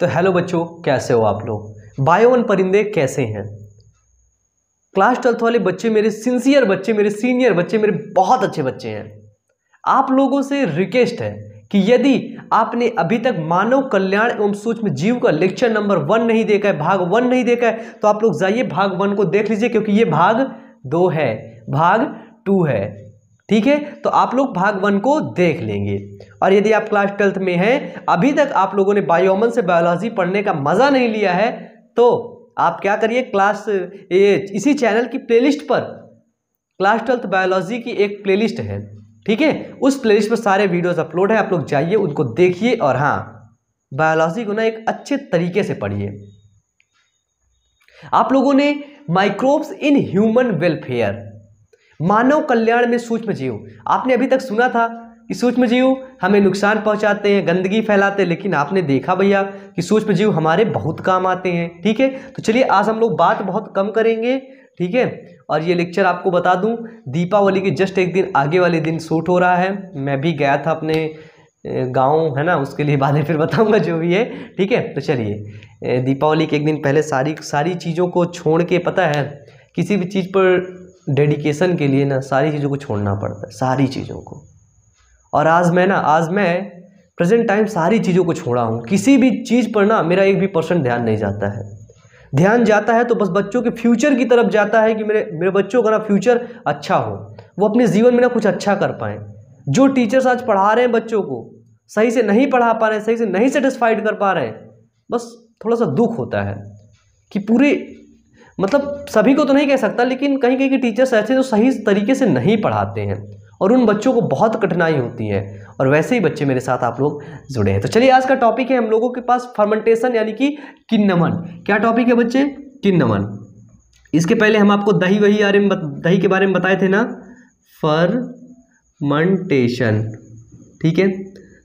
तो हेलो बच्चों कैसे हो आप लोग बायोवन परिंदे कैसे हैं क्लास ट्वेल्थ वाले बच्चे मेरे सिंसियर बच्चे मेरे सीनियर बच्चे मेरे बहुत अच्छे बच्चे हैं आप लोगों से रिक्वेस्ट है कि यदि आपने अभी तक मानव कल्याण एवं सूक्ष्म जीव का लेक्चर नंबर वन नहीं देखा है भाग वन नहीं देखा है तो आप लोग जाइए भाग वन को देख लीजिए क्योंकि ये भाग दो है भाग टू है ठीक है तो आप लोग भाग वन को देख लेंगे और यदि आप क्लास ट्वेल्थ में हैं अभी तक आप लोगों ने बायोमन से बायोलॉजी पढ़ने का मज़ा नहीं लिया है तो आप क्या करिए क्लास ये इसी चैनल की प्लेलिस्ट पर क्लास ट्वेल्थ बायोलॉजी की एक प्लेलिस्ट है ठीक है उस प्लेलिस्ट पर सारे वीडियोस अपलोड हैं आप लोग जाइए उनको देखिए और हाँ बायोलॉजी को ना एक अच्छे तरीके से पढ़िए आप लोगों ने माइक्रोब्स इन ह्यूमन वेलफेयर मानव कल्याण में सूक्ष्म जीव आपने अभी तक सुना था कि सूक्ष्म जीव हमें नुकसान पहुंचाते हैं गंदगी फैलाते हैं लेकिन आपने देखा भैया कि सूक्ष्म जीव हमारे बहुत काम आते हैं ठीक है तो चलिए आज हम लोग बात बहुत कम करेंगे ठीक है और ये लेक्चर आपको बता दूं दीपावली के जस्ट एक दिन आगे वाले दिन शूट हो रहा है मैं भी गया था अपने गाँव है ना उसके लिए बाद में फिर बताऊँगा जो भी है ठीक है तो चलिए दीपावली के एक दिन पहले सारी सारी चीज़ों को छोड़ के पता है किसी भी चीज़ पर डेडिकेशन के लिए ना सारी चीज़ों को छोड़ना पड़ता है सारी चीज़ों को और आज मैं ना आज मैं प्रेजेंट टाइम सारी चीज़ों को छोड़ा हूँ किसी भी चीज़ पर ना मेरा एक भी परसेंट ध्यान नहीं जाता है ध्यान जाता है तो बस बच्चों के फ्यूचर की तरफ जाता है कि मेरे मेरे बच्चों का ना फ्यूचर अच्छा हो वो अपने जीवन में ना कुछ अच्छा कर पाएँ जो टीचर्स आज पढ़ा रहे हैं बच्चों को सही से नहीं पढ़ा पा रहे हैं सही से नहीं सेटिस्फाइड कर पा रहे हैं बस थोड़ा सा दुख होता है कि पूरे मतलब सभी को तो नहीं कह सकता लेकिन कहीं कहीं के टीचर्स ऐसे जो सही तरीके से नहीं पढ़ाते हैं और उन बच्चों को बहुत कठिनाई होती है और वैसे ही बच्चे मेरे साथ आप लोग जुड़े हैं तो चलिए आज का टॉपिक है हम लोगों के पास फर्मेंटेशन यानी कि किन्नमन क्या टॉपिक है बच्चे किन्नमन इसके पहले हम आपको दही वही बारे में दही के बारे में बताए थे ना फर्मेंटेशन ठीक है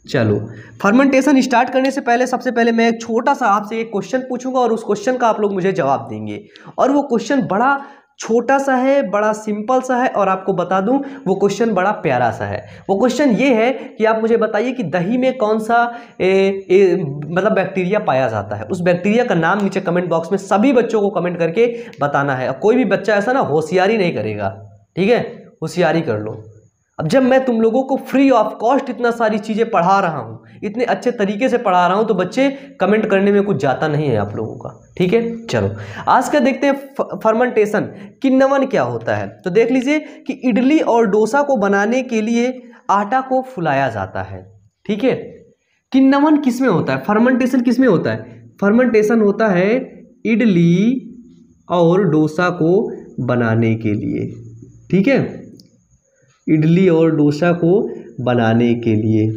चलो फर्मेंटेशन स्टार्ट करने से पहले सबसे पहले मैं एक छोटा सा आपसे एक क्वेश्चन पूछूंगा और उस क्वेश्चन का आप लोग मुझे जवाब देंगे और वो क्वेश्चन बड़ा छोटा सा है बड़ा सिंपल सा है और आपको बता दूं वो क्वेश्चन बड़ा प्यारा सा है वो क्वेश्चन ये है कि आप मुझे बताइए कि दही में कौन सा ए, ए, मतलब बैक्टीरिया पाया जाता है उस बैक्टीरिया का नाम नीचे कमेंट बॉक्स में सभी बच्चों को कमेंट करके बताना है और कोई भी बच्चा ऐसा ना होशियारी नहीं करेगा ठीक है होशियारी कर लो अब जब मैं तुम लोगों को फ्री ऑफ कॉस्ट इतना सारी चीज़ें पढ़ा रहा हूँ इतने अच्छे तरीके से पढ़ा रहा हूँ तो बच्चे कमेंट करने में कुछ जाता नहीं है आप लोगों का ठीक है चलो आज का देखते हैं फर्मेंटेशन किन्नवन क्या होता है तो देख लीजिए कि इडली और डोसा को बनाने के लिए आटा को फुलाया जाता है ठीक है किन्नवन किस में होता है फर्मेंटेशन किस में होता है फर्मेंटेशन होता है इडली और डोसा को बनाने के लिए ठीक है इडली और डोसा को बनाने के लिए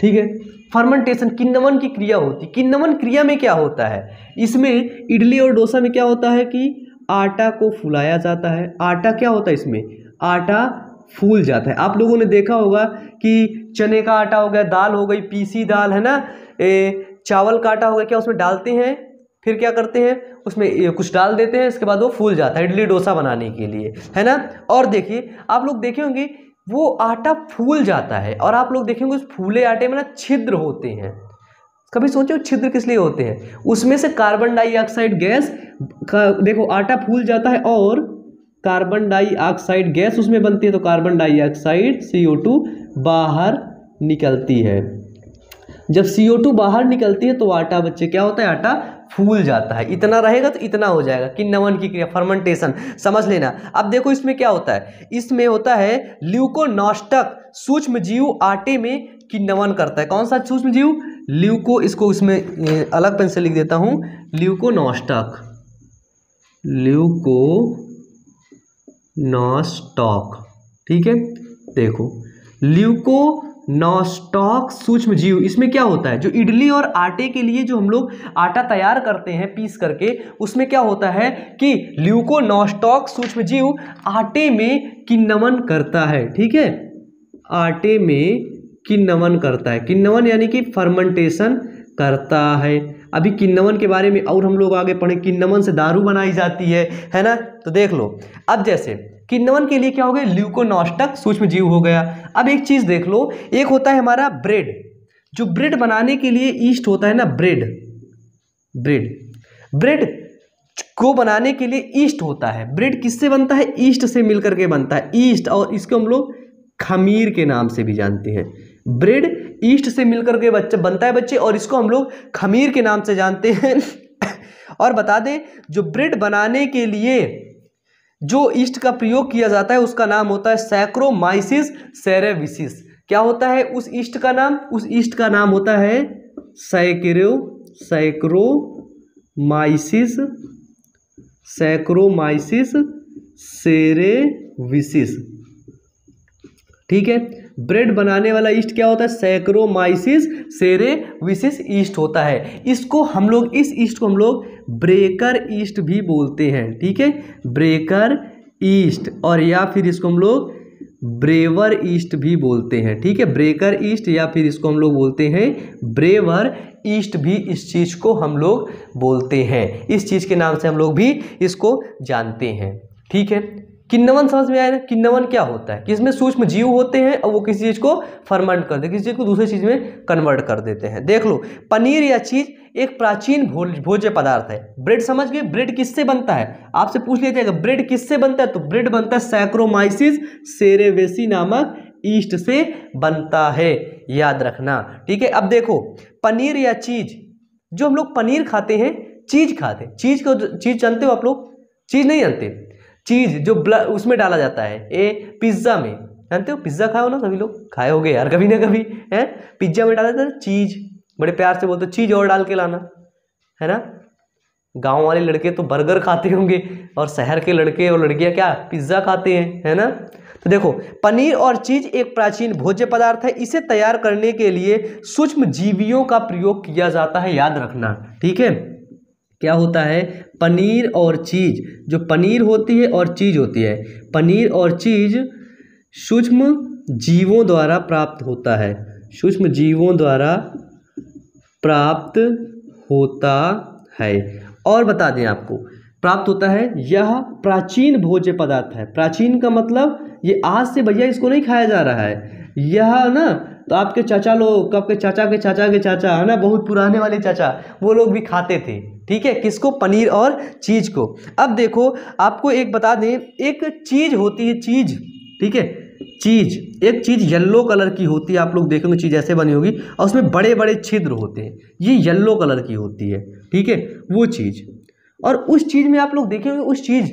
ठीक है फर्मेंटेशन किन्नवन की क्रिया होती किन्नवन क्रिया में क्या होता है इसमें इडली और डोसा में क्या होता है कि आटा को फुलाया जाता है आटा क्या होता है इसमें आटा फूल जाता है आप लोगों ने देखा होगा कि चने का आटा हो गया दाल हो गई पीसी दाल है ना ए, चावल का आटा हो गया क्या उसमें डालते हैं फिर क्या करते हैं उसमें कुछ डाल देते हैं इसके बाद वो फूल जाता है इडली डोसा बनाने के लिए है ना और देखिए आप लोग देखे होंगे वो आटा फूल जाता है और आप लोग देखेंगे उस फूले आटे में ना छिद्र होते हैं कभी सोचो छिद्र किस लिए होते हैं उसमें से कार्बन डाइऑक्साइड गैस का देखो आटा फूल जाता है और कार्बन डाइऑक्साइड गैस उसमें बनती है तो कार्बन डाइऑक्साइड CO2 बाहर निकलती है जब CO2 बाहर निकलती है तो आटा बच्चे क्या होता है आटा फूल जाता है इतना रहेगा तो इतना हो जाएगा कि नमन की क्रिया फर्मेंटेशन समझ लेना अब देखो इसमें क्या होता है इसमें होता है ल्यूकोनॉस्टक सूक्ष्म जीव आटे में किन्नवन करता है कौन सा सूक्ष्म जीव ल्यूको इसको इसमें अलग पेन से लिख देता हूँ ल्यूकोनॉस्टक नॉस्टॉक ठीक है देखो ल्यूको नॉस्टॉक सूक्ष्म जीव इसमें क्या होता है जो इडली और आटे के लिए जो हम लोग आटा तैयार करते हैं पीस करके उसमें क्या होता है कि ल्यूको नॉस्टॉक सूक्ष्म जीव आटे में किन्नमन करता है ठीक है आटे में किन्नमन करता है किन्नवन यानी कि फर्मेंटेशन करता है अभी किन्नवन के बारे में और हम लोग आगे पढ़े किन्नमन से दारू बनाई जाती है है ना तो देख लो अब जैसे किन्नवन के लिए क्या हो गया ल्यूकोनोस्टक सूक्ष्म जीव हो गया अब एक चीज़ देख लो एक होता है हमारा ब्रेड जो ब्रेड बनाने के लिए ईस्ट होता है ना ब्रेड ब्रेड ब्रेड को बनाने के लिए ईस्ट होता है ब्रेड किससे बनता है ईस्ट से मिलकर के बनता है ईस्ट और इसको हम लोग खमीर के नाम से भी जानते हैं ब्रेड ईस्ट से मिलकर के बच्चे बनता है बच्चे और इसको हम लोग खमीर के नाम से जानते हैं और बता दें जो ब्रेड बनाने के लिए जो ईस्ट का प्रयोग किया जाता है उसका नाम होता है सैक्रोमाइसिस सेरेविसिस क्या होता है उस ईस्ट का नाम उस ईस्ट का नाम होता है सैक्रो सैक्रोमाइसिस सैक्रोमाइसिस सेरेविसिस ठीक है ब्रेड बनाने वाला ईस्ट क्या होता है सैक्रोमाइसिस सेरेविसिस ईस्ट होता है इसको हम लोग इस ईस्ट को हम लोग ब्रेकर ईस्ट भी बोलते हैं ठीक है ब्रेकर ईस्ट और या फिर इसको हम लोग ब्रेवर ईस्ट भी बोलते हैं ठीक है ब्रेकर ईस्ट या फिर इसको हम लोग बोलते हैं ब्रेवर ईस्ट भी इस चीज़ को हम लोग बोलते हैं इस चीज़ के नाम से हम लोग भी इसको जानते हैं ठीक है किन्नवन समझ में आया ना किन्नवन क्या होता है कि इसमें सूक्ष्म जीव होते हैं और वो किसी चीज़ को फर्मेंट कर दे किसी चीज़ को दूसरी चीज़ में कन्वर्ट कर देते हैं देख लो पनीर या चीज़ एक प्राचीन भोज्य पदार्थ है ब्रेड समझ गए ब्रेड किससे बनता है आपसे पूछ लिया जाएगा ब्रेड किससे बनता है तो ब्रेड बनता है सैक्रोमाइसिस सेरेवेसी नामक ईस्ट से बनता है याद रखना ठीक है अब देखो पनीर या चीज जो हम लोग पनीर खाते हैं चीज खाते हैं चीज को चीज जानते हो आप लोग चीज नहीं जानते चीज जो उसमें डाला जाता है ए पिज्ज़ा में जानते हो पिज्ज़ा खाए हो ना सभी लोग खाए गए यार कभी ना कभी है पिज्ज़ा में डाला जाता है चीज़ बड़े प्यार से बोलते चीज़ और डाल के लाना है ना गांव वाले लड़के तो बर्गर खाते होंगे और शहर के लड़के और लड़कियां क्या पिज्ज़ा खाते हैं है ना तो देखो पनीर और चीज एक प्राचीन भोज्य पदार्थ है इसे तैयार करने के लिए सूक्ष्म जीवियों का प्रयोग किया जाता है याद रखना ठीक है क्या होता है पनीर और चीज जो पनीर होती है और चीज होती है पनीर और चीज सूक्ष्म जीवों द्वारा प्राप्त होता है सूक्ष्म जीवों द्वारा प्राप्त होता है और बता दें आपको प्राप्त होता है यह प्राचीन भोज्य पदार्थ है प्राचीन का मतलब ये आज से भैया इसको नहीं खाया जा रहा है यह ना तो आपके चाचा लोग तो आपके चाचा के चाचा के चाचा है ना बहुत पुराने वाले चाचा वो लोग भी खाते थे ठीक है किसको पनीर और चीज़ को अब देखो आपको एक बता दें एक चीज़ होती है चीज़ ठीक है चीज़ एक चीज़ येल्लो कलर की होती है आप लोग देखेंगे चीज़ ऐसे बनी होगी और उसमें बड़े बड़े छिद्र होते हैं ये येल्लो कलर की होती है ठीक है वो चीज़ और उस चीज़ में आप लोग देखेंगे उस चीज़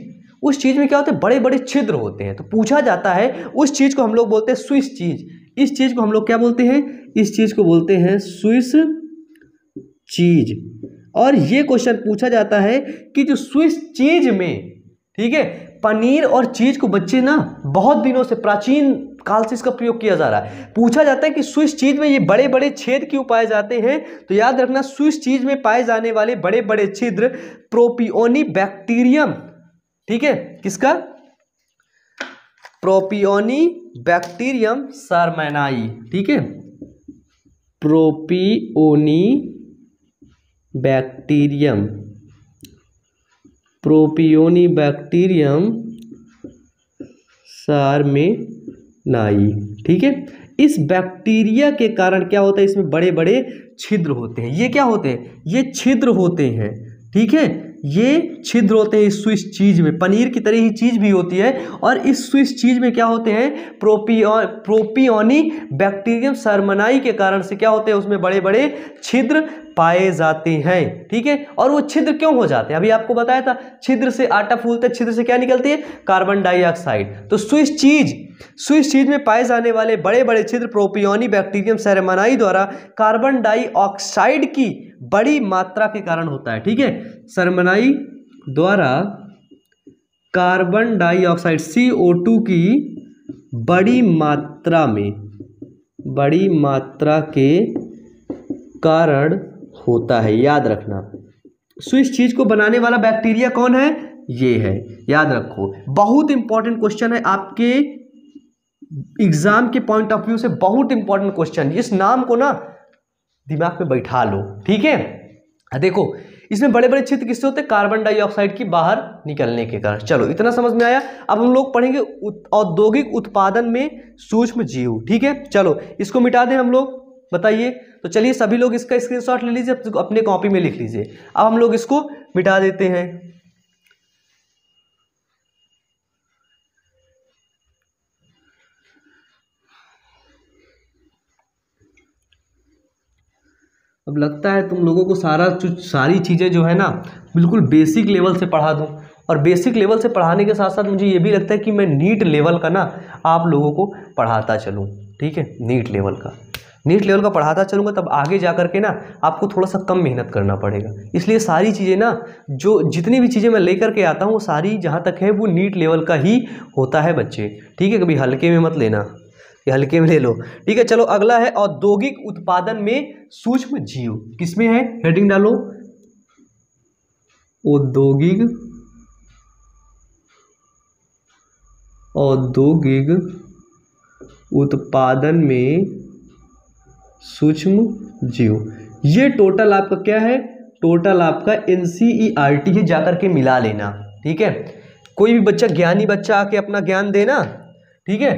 उस चीज़ में क्या होते हैं बड़े बड़े छिद्र होते हैं तो पूछा जाता है उस चीज़ को हम लोग बोलते हैं स्विस चीज़ इस चीज़ को हम लोग क्या बोलते हैं इस चीज़ को बोलते हैं स्विस चीज़ और ये क्वेश्चन पूछा जाता है कि जो स्विस चीज़ में ठीक है पनीर और चीज़ को बच्चे ना बहुत दिनों से प्राचीन काल से इसका प्रयोग किया जा रहा है पूछा जाता है कि स्विस चीज़ में ये बड़े बड़े छेद क्यों पाए जाते हैं तो याद रखना स्विस चीज़ में पाए जाने वाले बड़े बड़े छिद्र प्रोपियोनी बैक्टीरियम ठीक है किसका प्रोपियोनी बैक्टीरियम सारमेनाई ठीक है प्रोपियोनी बैक्टीरियम प्रोपियोनीबैक्टीरियम सारमेनाई ठीक है इस बैक्टीरिया के कारण क्या होता है इसमें बड़े बड़े छिद्र होते हैं ये क्या होते हैं ये छिद्र होते हैं ठीक है ये छिद्र होते हैं इस स्विस चीज़ में पनीर की तरह ही चीज़ भी होती है और इस स्विस चीज़ में क्या होते हैं प्रोपियो प्रोपियोनी बैक्टीरियम सरमनाई के कारण से क्या होते हैं उसमें बड़े बड़े छिद्र पाए जाते हैं ठीक है और वो छिद्र क्यों हो जाते हैं अभी आपको बताया था छिद्र से आटा फूलता छिद्र से क्या निकलती है कार्बन डाइऑक्साइड तो स्विस चीज स्विस चीज में पाए जाने वाले बड़े बड़े छिद्र प्रोपियोनी बैक्टीरियम सेरेमनाई द्वारा कार्बन डाइऑक्साइड की बड़ी मात्रा के कारण होता है ठीक है सरमनाई द्वारा कार्बन डाइऑक्साइड CO2 की बड़ी मात्रा में बड़ी मात्रा के कारण होता है याद रखना सो इस चीज़ को बनाने वाला बैक्टीरिया कौन है ये है याद रखो बहुत इंपॉर्टेंट क्वेश्चन है आपके एग्जाम के पॉइंट ऑफ व्यू से बहुत इंपॉर्टेंट क्वेश्चन इस नाम को ना दिमाग में बैठा लो ठीक है देखो इसमें बड़े बड़े छिद्र किससे होते हैं कार्बन डाइऑक्साइड की बाहर निकलने के कारण चलो इतना समझ में आया अब हम लोग पढ़ेंगे औद्योगिक उत्पादन में सूक्ष्म जीव ठीक है चलो इसको मिटा दें हम लोग बताइए तो चलिए सभी लोग इसका स्क्रीनशॉट ले लीजिए अपने कॉपी में लिख लीजिए अब हम लोग इसको मिटा देते हैं अब लगता है तुम लोगों को सारा सारी चीज़ें जो है ना बिल्कुल बेसिक लेवल से पढ़ा दूँ और बेसिक लेवल से पढ़ाने के साथ साथ मुझे ये भी लगता है कि मैं नीट लेवल का ना आप लोगों को पढ़ाता चलूँ ठीक है नीट लेवल का नीट लेवल का पढ़ाता चलूँगा तब आगे जा कर के ना आपको थोड़ा सा कम मेहनत करना पड़ेगा इसलिए सारी चीज़ें ना जो जितनी भी चीज़ें मैं लेकर के आता हूँ वो सारी जहाँ तक है वो नीट लेवल का ही होता है बच्चे ठीक है कभी हल्के में मत लेना हल्के में ले लो ठीक है चलो अगला है औद्योगिक उत्पादन में सूक्ष्म जीव किसमें है हेडिंग डालो औद्योगिक औद्योगिक उत्पादन में सूक्ष्म जीव ये टोटल आपका क्या है टोटल आपका एन सी है जाकर के मिला लेना ठीक है कोई भी बच्चा ज्ञानी बच्चा आके अपना ज्ञान देना ठीक है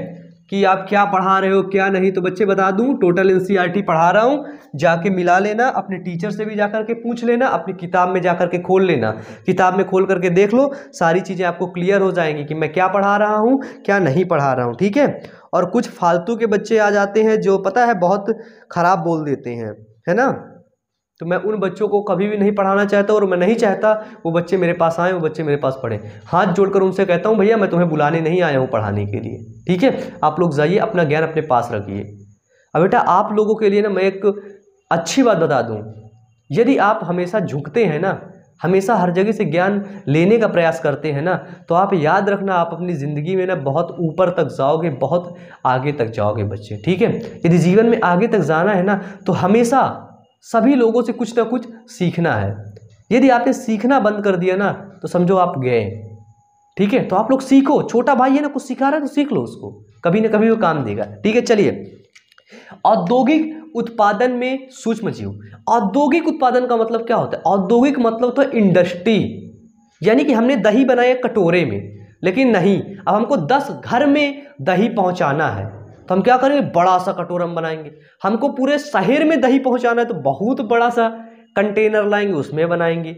कि आप क्या पढ़ा रहे हो क्या नहीं तो बच्चे बता दूं टोटल एनसीईआरटी e पढ़ा रहा हूं जाके मिला लेना अपने टीचर से भी जा कर के पूछ लेना अपनी किताब में जा कर के खोल लेना किताब में खोल करके देख लो सारी चीज़ें आपको क्लियर हो जाएंगी कि मैं क्या पढ़ा रहा हूँ क्या नहीं पढ़ा रहा हूँ ठीक है और कुछ फालतू के बच्चे आ जाते हैं जो पता है बहुत ख़राब बोल देते हैं है ना तो मैं उन बच्चों को कभी भी नहीं पढ़ाना चाहता और मैं नहीं चाहता वो बच्चे मेरे पास आएँ वो बच्चे मेरे पास पढ़ें हाथ जोड़कर उनसे कहता हूँ भैया मैं तुम्हें बुलाने नहीं आया हूँ पढ़ाने के लिए ठीक है आप लोग जाइए अपना ज्ञान अपने पास रखिए अब बेटा आप लोगों के लिए ना मैं एक अच्छी बात बता दूँ यदि आप हमेशा झुकते हैं ना हमेशा हर जगह से ज्ञान लेने का प्रयास करते हैं ना तो आप याद रखना आप अपनी ज़िंदगी में ना बहुत ऊपर तक जाओगे बहुत आगे तक जाओगे बच्चे ठीक है यदि जीवन में आगे तक जाना है ना तो हमेशा सभी लोगों से कुछ ना कुछ सीखना है यदि आपने सीखना बंद कर दिया ना तो समझो आप गए ठीक है तो आप लोग सीखो छोटा भाई है ना कुछ सिखा रहा है तो सीख लो उसको कभी ना कभी वो काम देगा ठीक है चलिए औद्योगिक उत्पादन में सूक्ष्म जीव औद्योगिक उत्पादन का मतलब क्या होता है औद्योगिक मतलब तो इंडस्ट्री यानी कि हमने दही बनाया कटोरे में लेकिन नहीं अब हमको दस घर में दही पहुंचाना है तो हम क्या करेंगे बड़ा सा कटोरा हम बनाएंगे हमको पूरे शहर में दही पहुंचाना है तो बहुत बड़ा सा कंटेनर लाएंगे उसमें बनाएंगे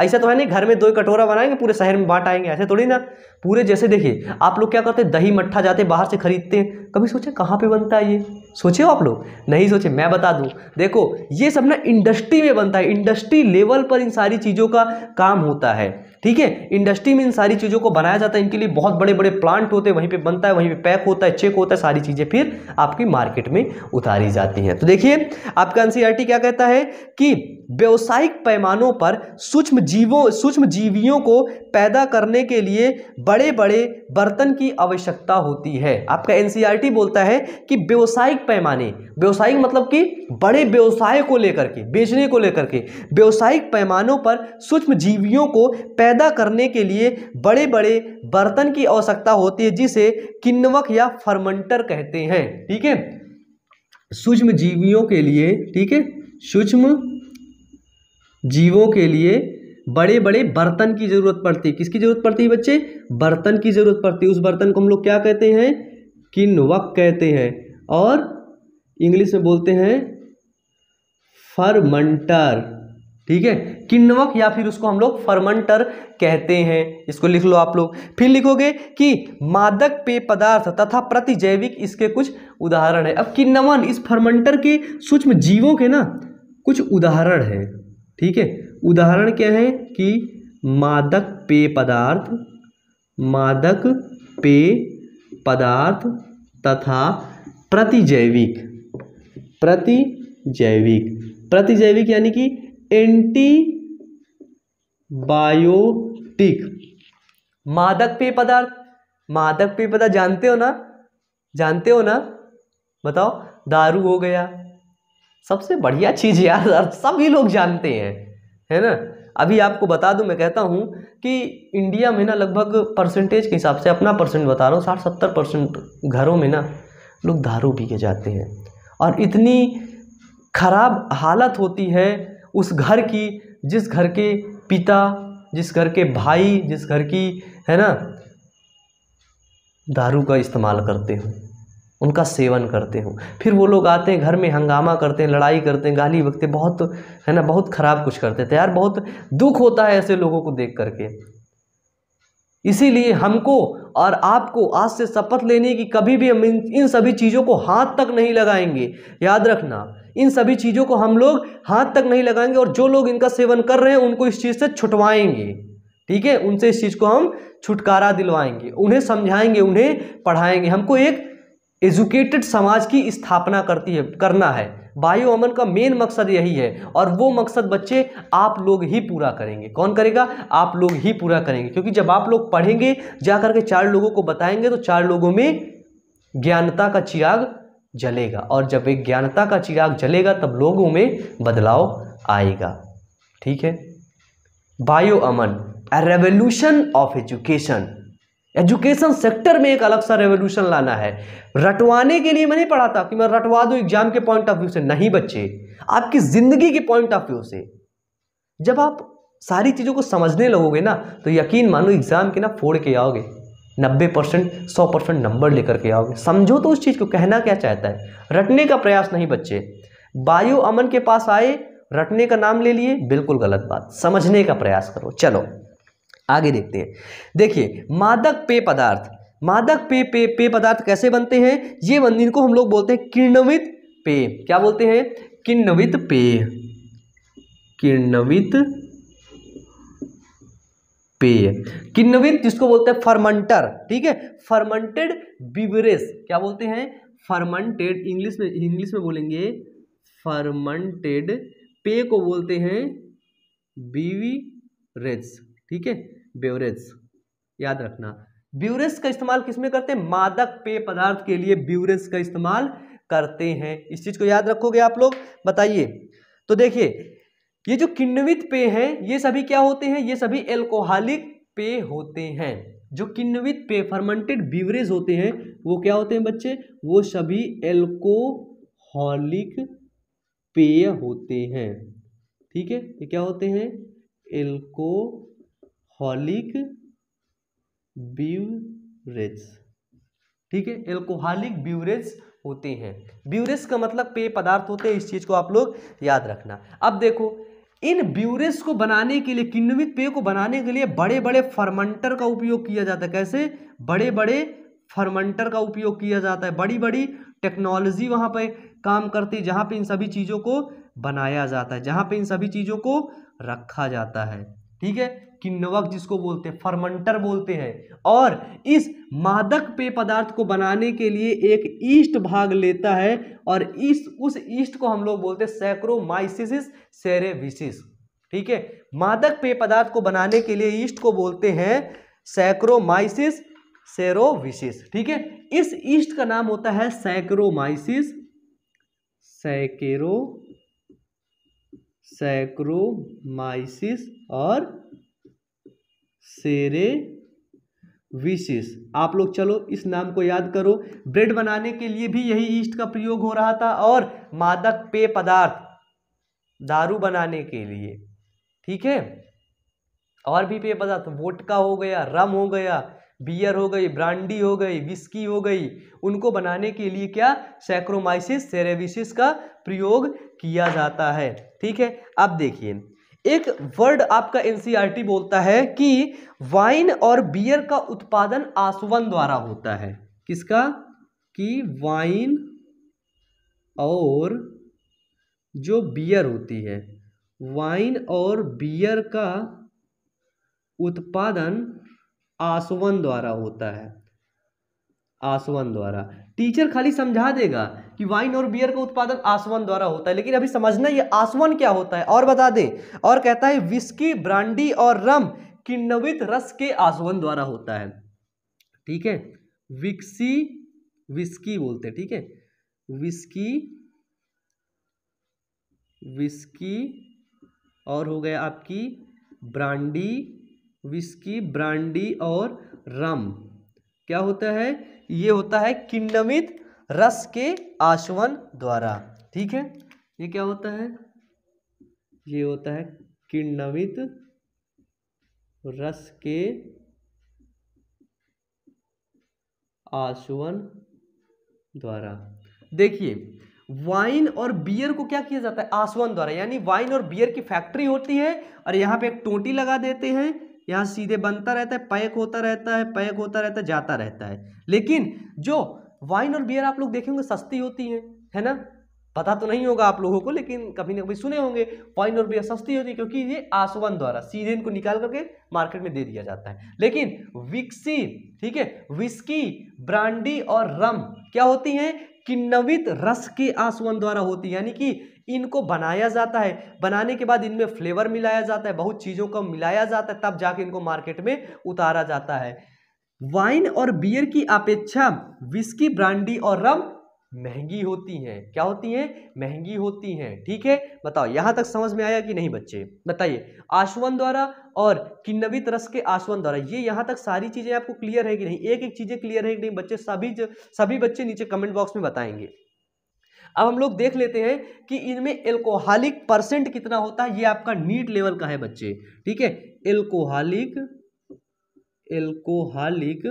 ऐसा तो है नहीं घर में दो कटोरा बनाएंगे पूरे शहर में बांट आएंगे ऐसे थोड़ी ना पूरे जैसे देखिए आप लोग क्या करते हैं दही मट्ठा जाते बाहर से खरीदते हैं कभी सोचे कहाँ पे बनता है ये सोचे हो आप लोग नहीं सोचे मैं बता दूं देखो ये सब ना इंडस्ट्री में बनता है इंडस्ट्री लेवल पर इन सारी चीज़ों का काम होता है ठीक है इंडस्ट्री में इन सारी चीज़ों को बनाया जाता है इनके लिए बहुत बड़े बड़े प्लांट होते हैं वहीं पर बनता है वहीं पे पैक होता है चेक होता है सारी चीज़ें फिर आपकी मार्केट में उतारी जाती हैं तो देखिए आपका एन क्या कहता है कि व्यवसायिक पैमानों पर सूक्ष्म जीवों सूक्ष्म जीवियों को पैदा करने के लिए बड़े बड़े बर्तन की आवश्यकता होती है आपका एन बोलता है कि व्यवसायिक पैमाने व्यवसायिक मतलब कि बड़े व्यवसाय को लेकर के बेचने को लेकर के व्यवसायिक पैमानों पर सूक्ष्म जीवियों को पैदा पैदा करने के लिए बड़े बड़े बर्तन की आवश्यकता होती है जिसे किन्वक या फर्मेंटर कहते हैं ठीक है सूक्ष्म जीवियों के लिए ठीक है सूक्ष्म जीवों के लिए बड़े बड़े बर्तन की जरूरत पड़ती है किसकी जरूरत पड़ती है बच्चे बर्तन की जरूरत पड़ती है उस बर्तन को हम लोग क्या कहते हैं किन्वक कहते हैं और इंग्लिश में बोलते हैं फर्मंटर ठीक है किण्वक या फिर उसको हम लोग फर्मंटर कहते हैं इसको लिख लो आप लोग फिर लिखोगे कि मादक पेय पदार्थ तथा प्रतिजैविक इसके कुछ उदाहरण है अब किन्नवन इस फर्मंटर के सूक्ष्म जीवों के ना कुछ उदाहरण है ठीक है उदाहरण क्या है कि मादक पेय पदार्थ मादक पेय पदार्थ तथा प्रतिजैविक प्रतिजैविक प्रतिजैविक यानी कि एंटीबायोटिक मादक पेय पदार्थ मादक पेय पदार्थ जानते हो ना जानते हो ना बताओ दारू हो गया सबसे बढ़िया चीज़ यार सभी लोग जानते हैं है ना अभी आपको बता दूं मैं कहता हूं कि इंडिया में ना लगभग परसेंटेज के हिसाब से अपना परसेंट बता रहा हूँ साठ सत्तर परसेंट घरों में ना लोग दारू पी के जाते हैं और इतनी खराब हालत होती है उस घर की जिस घर के पिता जिस घर के भाई जिस घर की है ना दारू का इस्तेमाल करते हूँ उनका सेवन करते हूँ फिर वो लोग आते हैं घर में हंगामा करते हैं लड़ाई करते हैं गाली बकते बहुत है ना बहुत ख़राब कुछ करते थे तो यार बहुत दुख होता है ऐसे लोगों को देख करके इसीलिए हमको और आपको आज से शपथ लेने की कभी भी हम इन सभी चीज़ों को हाथ तक नहीं लगाएंगे याद रखना इन सभी चीज़ों को हम लोग हाथ तक नहीं लगाएंगे और जो लोग इनका सेवन कर रहे हैं उनको इस चीज़ से छुटवाएंगे ठीक है उनसे इस चीज़ को हम छुटकारा दिलवाएंगे उन्हें समझाएंगे उन्हें पढ़ाएंगे हमको एक एजुकेटेड समाज की स्थापना करती है करना है बायो अमन का मेन मकसद यही है और वो मकसद बच्चे आप लोग ही पूरा करेंगे कौन करेगा आप लोग ही पूरा करेंगे क्योंकि जब आप लोग पढ़ेंगे जा करके चार लोगों को बताएंगे तो चार लोगों में ज्ञानता का चिराग जलेगा और जब एक ज्ञानता का चिराग जलेगा तब लोगों में बदलाव आएगा ठीक है bio Aman a revolution of education education sector में एक अलग सा रेवोल्यूशन लाना है रटवाने के लिए मैं नहीं पढ़ा था कि मैं रटवा दू एग्जाम के पॉइंट ऑफ व्यू से नहीं बच्चे आपकी ज़िंदगी के पॉइंट ऑफ व्यू से जब आप सारी चीज़ों को समझने लगोगे ना तो यकीन मानो एग्ज़ाम के ना फोड़ के आओगे नब्बे परसेंट सौ परसेंट नंबर लेकर के आओगे समझो तो उस चीज़ को कहना क्या चाहता है रटने का प्रयास नहीं बच्चे वायु अमन के पास आए रटने का नाम ले लिए बिल्कुल गलत बात समझने का प्रयास करो चलो आगे देखते हैं देखिए मादक पेय पदार्थ मादक पेय पेय पेय पदार्थ कैसे बनते हैं ये बन, को हम लोग बोलते हैं किरणवित पेय क्या बोलते हैं किण्वित पेय किण्वित पेय किन्नवित जिसको बोलते हैं फर्मंटर ठीक है फर्मंटेड बिवरेज क्या बोलते हैं फर्मंटेड इंग्लिश में इंग्लिश में बोलेंगे फर्मंटेड पेय को बोलते हैं बीवरेज ठीक है बेवरेज याद रखना ब्यूरेज का इस्तेमाल किसमें करते हैं मादक पेय पदार्थ के लिए ब्यूरेज का इस्तेमाल करते हैं इस चीज़ को याद रखोगे आप लोग बताइए तो देखिए ये जो किण्वित पेय हैं ये सभी क्या होते हैं ये सभी एल्कोहलिक पेय होते हैं जो किण्वित पेय फर्मेंटेड बीवरेज होते हैं वो क्या होते हैं बच्चे वो सभी एल्कोहलिक पेय होते हैं ठीक है ये क्या होते हैं एल्कोहलिक बीवरेज ठीक है एल्कोहलिक बीवरेज होते हैं ब्यूरेस का मतलब पेय पदार्थ होते हैं इस चीज़ को आप लोग याद रखना अब देखो इन ब्यूरेस को बनाने के लिए किन्नवित पेय को बनाने के लिए बड़े बड़े फर्मेंटर का उपयोग किया जाता है कैसे बड़े बड़े फर्मेंटर का उपयोग किया जाता है बड़ी बड़ी टेक्नोलॉजी वहाँ पर काम करती है जहाँ पर इन सभी चीज़ों को बनाया जाता है जहाँ पर इन सभी चीज़ों को रखा जाता है ठीक है किन्नवक जिसको बोलते हैं फर्मेंटर बोलते हैं और इस मादक पेय पदार्थ को बनाने के लिए एक ईस्ट भाग लेता है और इस उस ईस्ट को हम लोग बोलते हैं सैक्रोमाइसिस सेरेविसिस ठीक है मादक पेय पदार्थ को बनाने के लिए ईस्ट को बोलते हैं सैक्रोमाइसिस सेरोविसिस ठीक है इस ईस्ट का नाम होता है सैक्रोमाइसिस सैकेरो सैक्रोमाइसिस और सेरे विशेष आप लोग चलो इस नाम को याद करो ब्रेड बनाने के लिए भी यही ईस्ट का प्रयोग हो रहा था और मादक पेय पदार्थ दारू बनाने के लिए ठीक है और भी पेय पदार्थ वोटका हो गया रम हो गया बियर हो गई ब्रांडी हो गई विस्की हो गई उनको बनाने के लिए क्या सैक्रोमाइसिस सेरेविसिस का प्रयोग किया जाता है ठीक है अब देखिए एक वर्ड आपका एनसीईआरटी e बोलता है कि वाइन और बियर का उत्पादन आसवन द्वारा होता है किसका कि वाइन और जो बियर होती है वाइन और बियर का उत्पादन आसवन द्वारा होता है आसवन द्वारा टीचर खाली समझा देगा कि वाइन और बियर का उत्पादन आसवन द्वारा होता है लेकिन अभी समझना ये आसवन क्या होता है और बता दें और कहता है विस्की ब्रांडी और रम किन्नवित रस के आसवन द्वारा होता है ठीक है विक्सी विस्की बोलते हैं ठीक है विस्की विस्की और हो गया आपकी ब्रांडी विस्की ब्रांडी और रम क्या होता है ये होता है किंडमित रस के आश्वन द्वारा ठीक है ये क्या होता है ये होता है किंडमित रस के आश्वन द्वारा देखिए वाइन और बियर को क्या किया जाता है आसवन द्वारा यानी वाइन और बियर की फैक्ट्री होती है और यहाँ पे एक टोटी लगा देते हैं यहाँ सीधे बनता रहता है पैक होता रहता है पैक होता रहता है जाता रहता है लेकिन जो वाइन और बियर आप लोग देखेंगे सस्ती होती है है ना पता तो नहीं होगा आप लोगों को लेकिन कभी ना कभी सुने होंगे वाइन और बियर सस्ती होती है क्योंकि ये आसवन द्वारा सीधे इनको निकाल करके मार्केट में दे दिया जाता है लेकिन विक्सी ठीक है विस्की ब्रांडी और रम क्या होती हैं किन्नवित रस के आसवन द्वारा होती है यानी कि इनको बनाया जाता है बनाने के बाद इनमें फ्लेवर मिलाया जाता है बहुत चीज़ों को मिलाया जाता है तब जाके इनको मार्केट में उतारा जाता है वाइन और बियर की अपेक्षा विस्की ब्रांडी और रम महंगी होती हैं क्या होती हैं महंगी होती हैं ठीक है बताओ यहाँ तक समझ में आया कि नहीं बच्चे बताइए आश्वन द्वारा और किन्नवी तरस के आश्वन द्वारा ये यहाँ तक सारी चीज़ें आपको क्लियर है कि नहीं एक एक चीज़ें क्लियर है कि नहीं बच्चे सभी सभी बच्चे नीचे कमेंट बॉक्स में बताएंगे अब हम लोग देख लेते हैं कि इनमें एल्कोहलिक परसेंट कितना होता है ये आपका नीट लेवल का है बच्चे ठीक है एल्कोहलिक एल्कोहलिक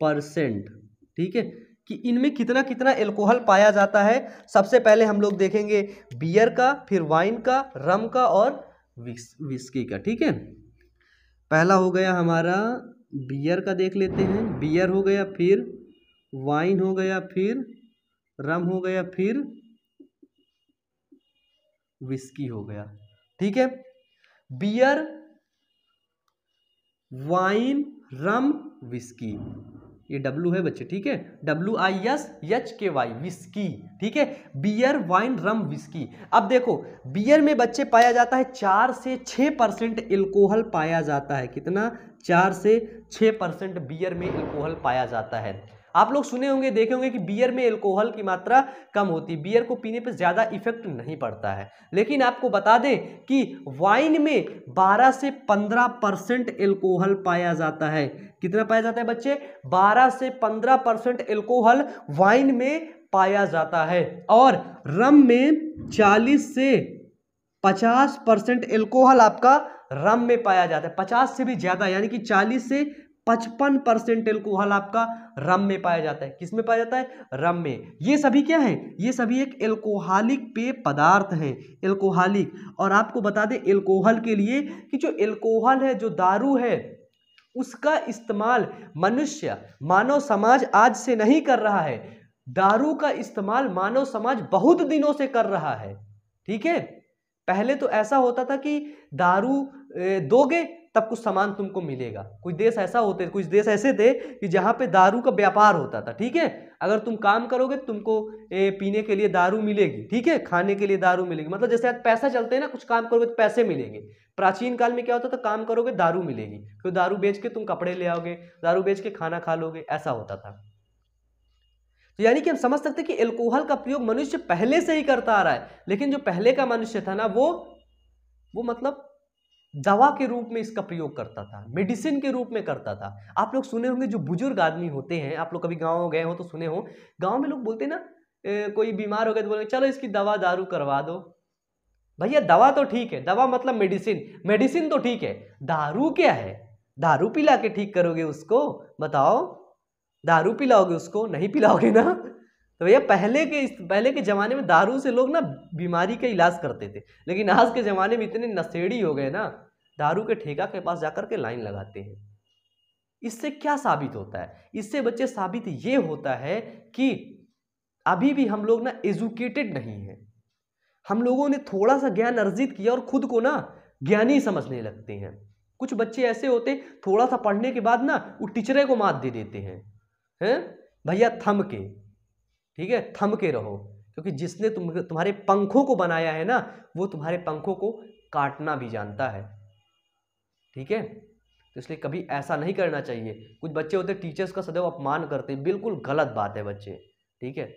परसेंट ठीक है कि इनमें कितना कितना एल्कोहल पाया जाता है सबसे पहले हम लोग देखेंगे बियर का फिर वाइन का रम का और विस्की का ठीक है पहला हो गया हमारा बियर का देख लेते हैं बियर हो गया फिर वाइन हो गया फिर रम हो गया फिर विस्की हो गया ठीक है बियर वाइन रम विस्की ये डब्ल्यू है बच्चे ठीक है W I S H K Y whisky ठीक है बियर वाइन रम विस्की अब देखो बियर में बच्चे पाया जाता है चार से छः परसेंट एल्कोहल पाया जाता है कितना चार से छः परसेंट बियर में एल्कोहल पाया जाता है आप लोग सुने होंगे देखे होंगे कि बियर में एल्कोहल की मात्रा कम होती है बियर को पीने पर ज़्यादा इफेक्ट नहीं पड़ता है लेकिन आपको बता दें कि वाइन में 12 से 15 परसेंट एल्कोहल पाया जाता है कितना पाया जाता है बच्चे 12 से 15 परसेंट एल्कोहल वाइन में पाया जाता है और रम में 40 से 50 परसेंट एल्कोहल आपका रम में पाया जाता है पचास से भी ज़्यादा यानी कि चालीस से पचपन परसेंट एल्कोहल आपका रम में पाया जाता है किस में पाया जाता है रम में ये सभी क्या है ये सभी एक एल्कोहलिक पेय पदार्थ हैं एल्कोहलिक और आपको बता दें एल्कोहल के लिए कि जो एल्कोहल है जो दारू है उसका इस्तेमाल मनुष्य मानव समाज आज से नहीं कर रहा है दारू का इस्तेमाल मानव समाज बहुत दिनों से कर रहा है ठीक है पहले तो ऐसा होता था कि दारू दोगे तब कुछ सामान तुमको मिलेगा कुछ देश ऐसा होते कुछ देश ऐसे थे कि जहाँ पे दारू का व्यापार होता था ठीक है अगर तुम काम करोगे तुमको ए, पीने के लिए दारू मिलेगी ठीक है खाने के लिए दारू मिलेगी मतलब जैसे आज पैसा चलते हैं ना कुछ काम करोगे तो पैसे मिलेंगे प्राचीन काल में क्या होता था काम करोगे दारू मिलेगी फिर दारू बेच के तुम कपड़े ले आओगे दारू बेच के खाना खा लोगे ऐसा होता था तो यानी कि हम समझ सकते कि एल्कोहल का प्रयोग मनुष्य पहले से ही करता आ रहा है लेकिन जो पहले का मनुष्य था ना वो वो मतलब दवा के रूप में इसका प्रयोग करता था मेडिसिन के रूप में करता था आप लोग सुने होंगे जो बुजुर्ग आदमी होते हैं आप लोग कभी गाँव गए हो तो सुने हो गाँव में लोग बोलते ना ए, कोई बीमार हो गया तो बोले चलो इसकी दवा दारू करवा दो भैया दवा तो ठीक है दवा मतलब मेडिसिन मेडिसिन तो ठीक है दारू क्या है दारू पिला के ठीक करोगे उसको बताओ दारू पिलाओगे उसको नहीं पिलाओगे ना तो भैया पहले के इस पहले के ज़माने में दारू से लोग ना बीमारी का इलाज करते थे लेकिन आज के ज़माने में इतने नशेड़ी हो गए ना दारू के ठेका के पास जाकर के लाइन लगाते हैं इससे क्या साबित होता है इससे बच्चे साबित ये होता है कि अभी भी हम लोग ना एजुकेटेड नहीं हैं हम लोगों ने थोड़ा सा ज्ञान अर्जित किया और खुद को ना ज्ञानी समझने लगते हैं कुछ बच्चे ऐसे होते थोड़ा सा पढ़ने के बाद ना वो टीचरे को मात दे देते हैं हैं भैया थम के ठीक है थम के रहो क्योंकि जिसने तुम तुम्हारे पंखों को बनाया है ना वो तुम्हारे पंखों को काटना भी जानता है ठीक है तो इसलिए कभी ऐसा नहीं करना चाहिए कुछ बच्चे होते टीचर्स का सदैव अपमान करते हैं बिल्कुल गलत बात है बच्चे ठीक है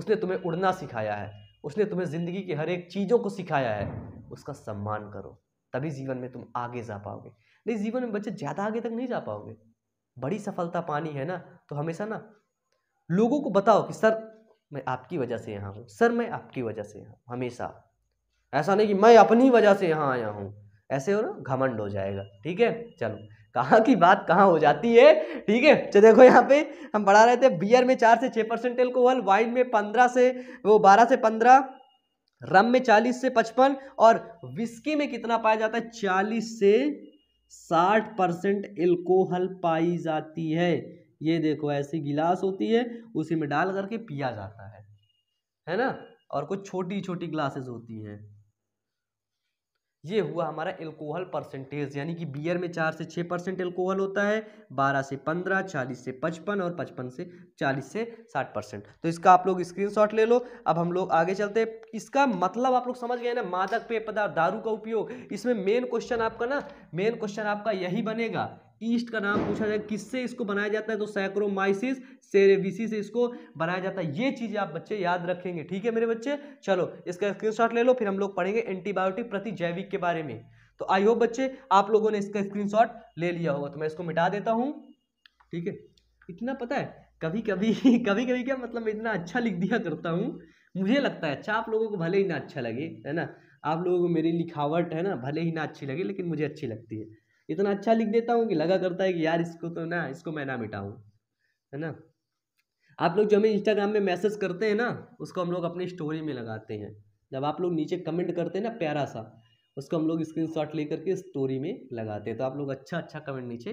उसने तुम्हें उड़ना सिखाया है उसने तुम्हें ज़िंदगी की हर एक चीज़ों को सिखाया है उसका सम्मान करो तभी जीवन में तुम आगे जा पाओगे नहीं जीवन में बच्चे ज़्यादा आगे तक नहीं जा पाओगे बड़ी सफलता पानी है ना तो हमेशा ना लोगों को बताओ कि सर मैं आपकी वजह से यहाँ हूँ सर मैं आपकी वजह से यहाँ हमेशा ऐसा नहीं कि मैं अपनी वजह से यहाँ आया हूँ ऐसे हो ना घमंड हो जाएगा ठीक है चलो कहाँ की बात कहाँ हो जाती है ठीक है तो देखो यहाँ पे हम पढ़ा रहे थे बियर में चार से छः परसेंट एल्कोहल वाइन में पंद्रह से वो बारह से पंद्रह रम में चालीस से पचपन और विस्की में कितना पाया जाता है चालीस से साठ परसेंट एल्कोहल पाई जाती है ये देखो ऐसी गिलास होती है उसी में डाल करके पिया जाता है है ना और कुछ छोटी छोटी ग्लासेस होती हैं ये हुआ हमारा एल्कोहल परसेंटेज यानी कि बियर में चार से छः परसेंट एल्कोहल होता है बारह से पंद्रह चालीस से पचपन और पचपन से चालीस से साठ परसेंट तो इसका आप लोग स्क्रीनशॉट ले लो अब हम लोग आगे चलते हैं इसका मतलब आप लोग समझ गए ना मादक पेय पदार्थ दारू का उपयोग इसमें मेन क्वेश्चन आपका ना मेन क्वेश्चन आपका यही बनेगा ईस्ट का नाम पूछा जाए किससे इसको बनाया जाता है तो सैक्रोमाइसिस सेरेविसी से इसको बनाया जाता है ये चीज़ें आप बच्चे याद रखेंगे ठीक है मेरे बच्चे चलो इसका स्क्रीनशॉट ले लो फिर हम लोग पढ़ेंगे एंटीबायोटिक प्रति जैविक के बारे में तो आई होप बच्चे आप लोगों ने इसका शॉट ले लिया होगा तो मैं इसको मिटा देता हूँ ठीक है इतना पता है कभी कभी कभी कभी क्या मतलब मैं इतना अच्छा लिख दिया करता हूँ मुझे लगता है अच्छा आप लोगों को भले ही ना अच्छा लगे है ना आप लोगों को मेरी लिखावट है ना भले ही ना अच्छी लगे लेकिन मुझे अच्छी लगती है इतना अच्छा लिख देता हूँ कि लगा करता है कि यार इसको तो ना इसको मैं ना मिटाऊँ है ना आप लोग जो हमें इंस्टाग्राम में मैसेज करते हैं ना उसको हम लोग अपनी स्टोरी में लगाते हैं जब आप लोग नीचे कमेंट करते हैं ना प्यारा सा उसको हम लोग स्क्रीन शॉट ले करके स्टोरी में लगाते हैं तो आप लोग अच्छा अच्छा कमेंट नीचे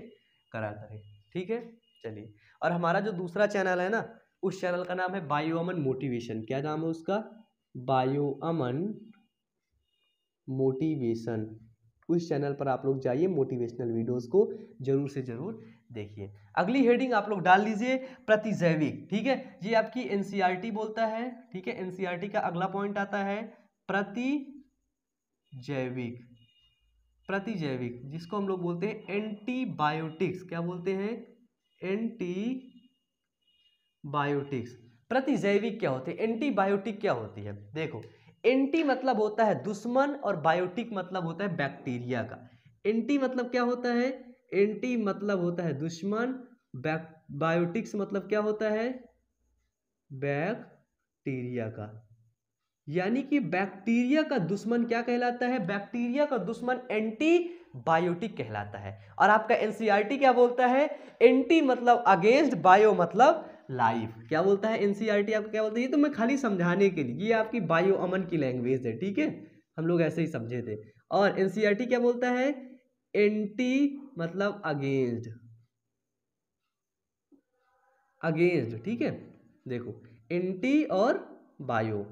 करा करें ठीक है चलिए और हमारा जो दूसरा चैनल है ना उस चैनल का नाम है बायो अमन मोटिवेशन क्या नाम है उसका बायो अमन मोटिवेशन उस चैनल पर आप लोग जाइए मोटिवेशनल वीडियोस को जरूर से जरूर देखिए अगली हेडिंग आप लोग डाल लीजिए प्रतिजैविक ठीक है ये आपकी एन e बोलता है ठीक है एन e का अगला पॉइंट आता है प्रति जैविक प्रतिजैविक जिसको हम लोग बोलते हैं एंटीबायोटिक्स क्या बोलते हैं एंटी बायोटिक्स प्रतिजैविक क्या होते हैं एंटीबायोटिक क्या होती है देखो एंटी मतलब होता है दुश्मन और बायोटिक मतलब होता है बैक्टीरिया का एंटी मतलब क्या होता है एंटी मतलब होता है दुश्मन बायोटिक्स मतलब क्या होता है बैक्टीरिया का यानी कि बैक्टीरिया का दुश्मन क्या कहलाता है बैक्टीरिया का दुश्मन एंटी बायोटिक कहलाता है और आपका एनसीआरटी क्या बोलता है एंटी मतलब अगेंस्ट बायो मतलब लाइफ क्या बोलता है एनसीईआरटी e आपको क्या बोलता है ये तो मैं खाली समझाने के लिए ये आपकी बायो अमन की लैंग्वेज है ठीक है हम लोग ऐसे ही समझे थे और एनसीईआरटी e क्या बोलता है एंटी मतलब अगेंस्ट अगेंस्ट ठीक है देखो एंटी और बायो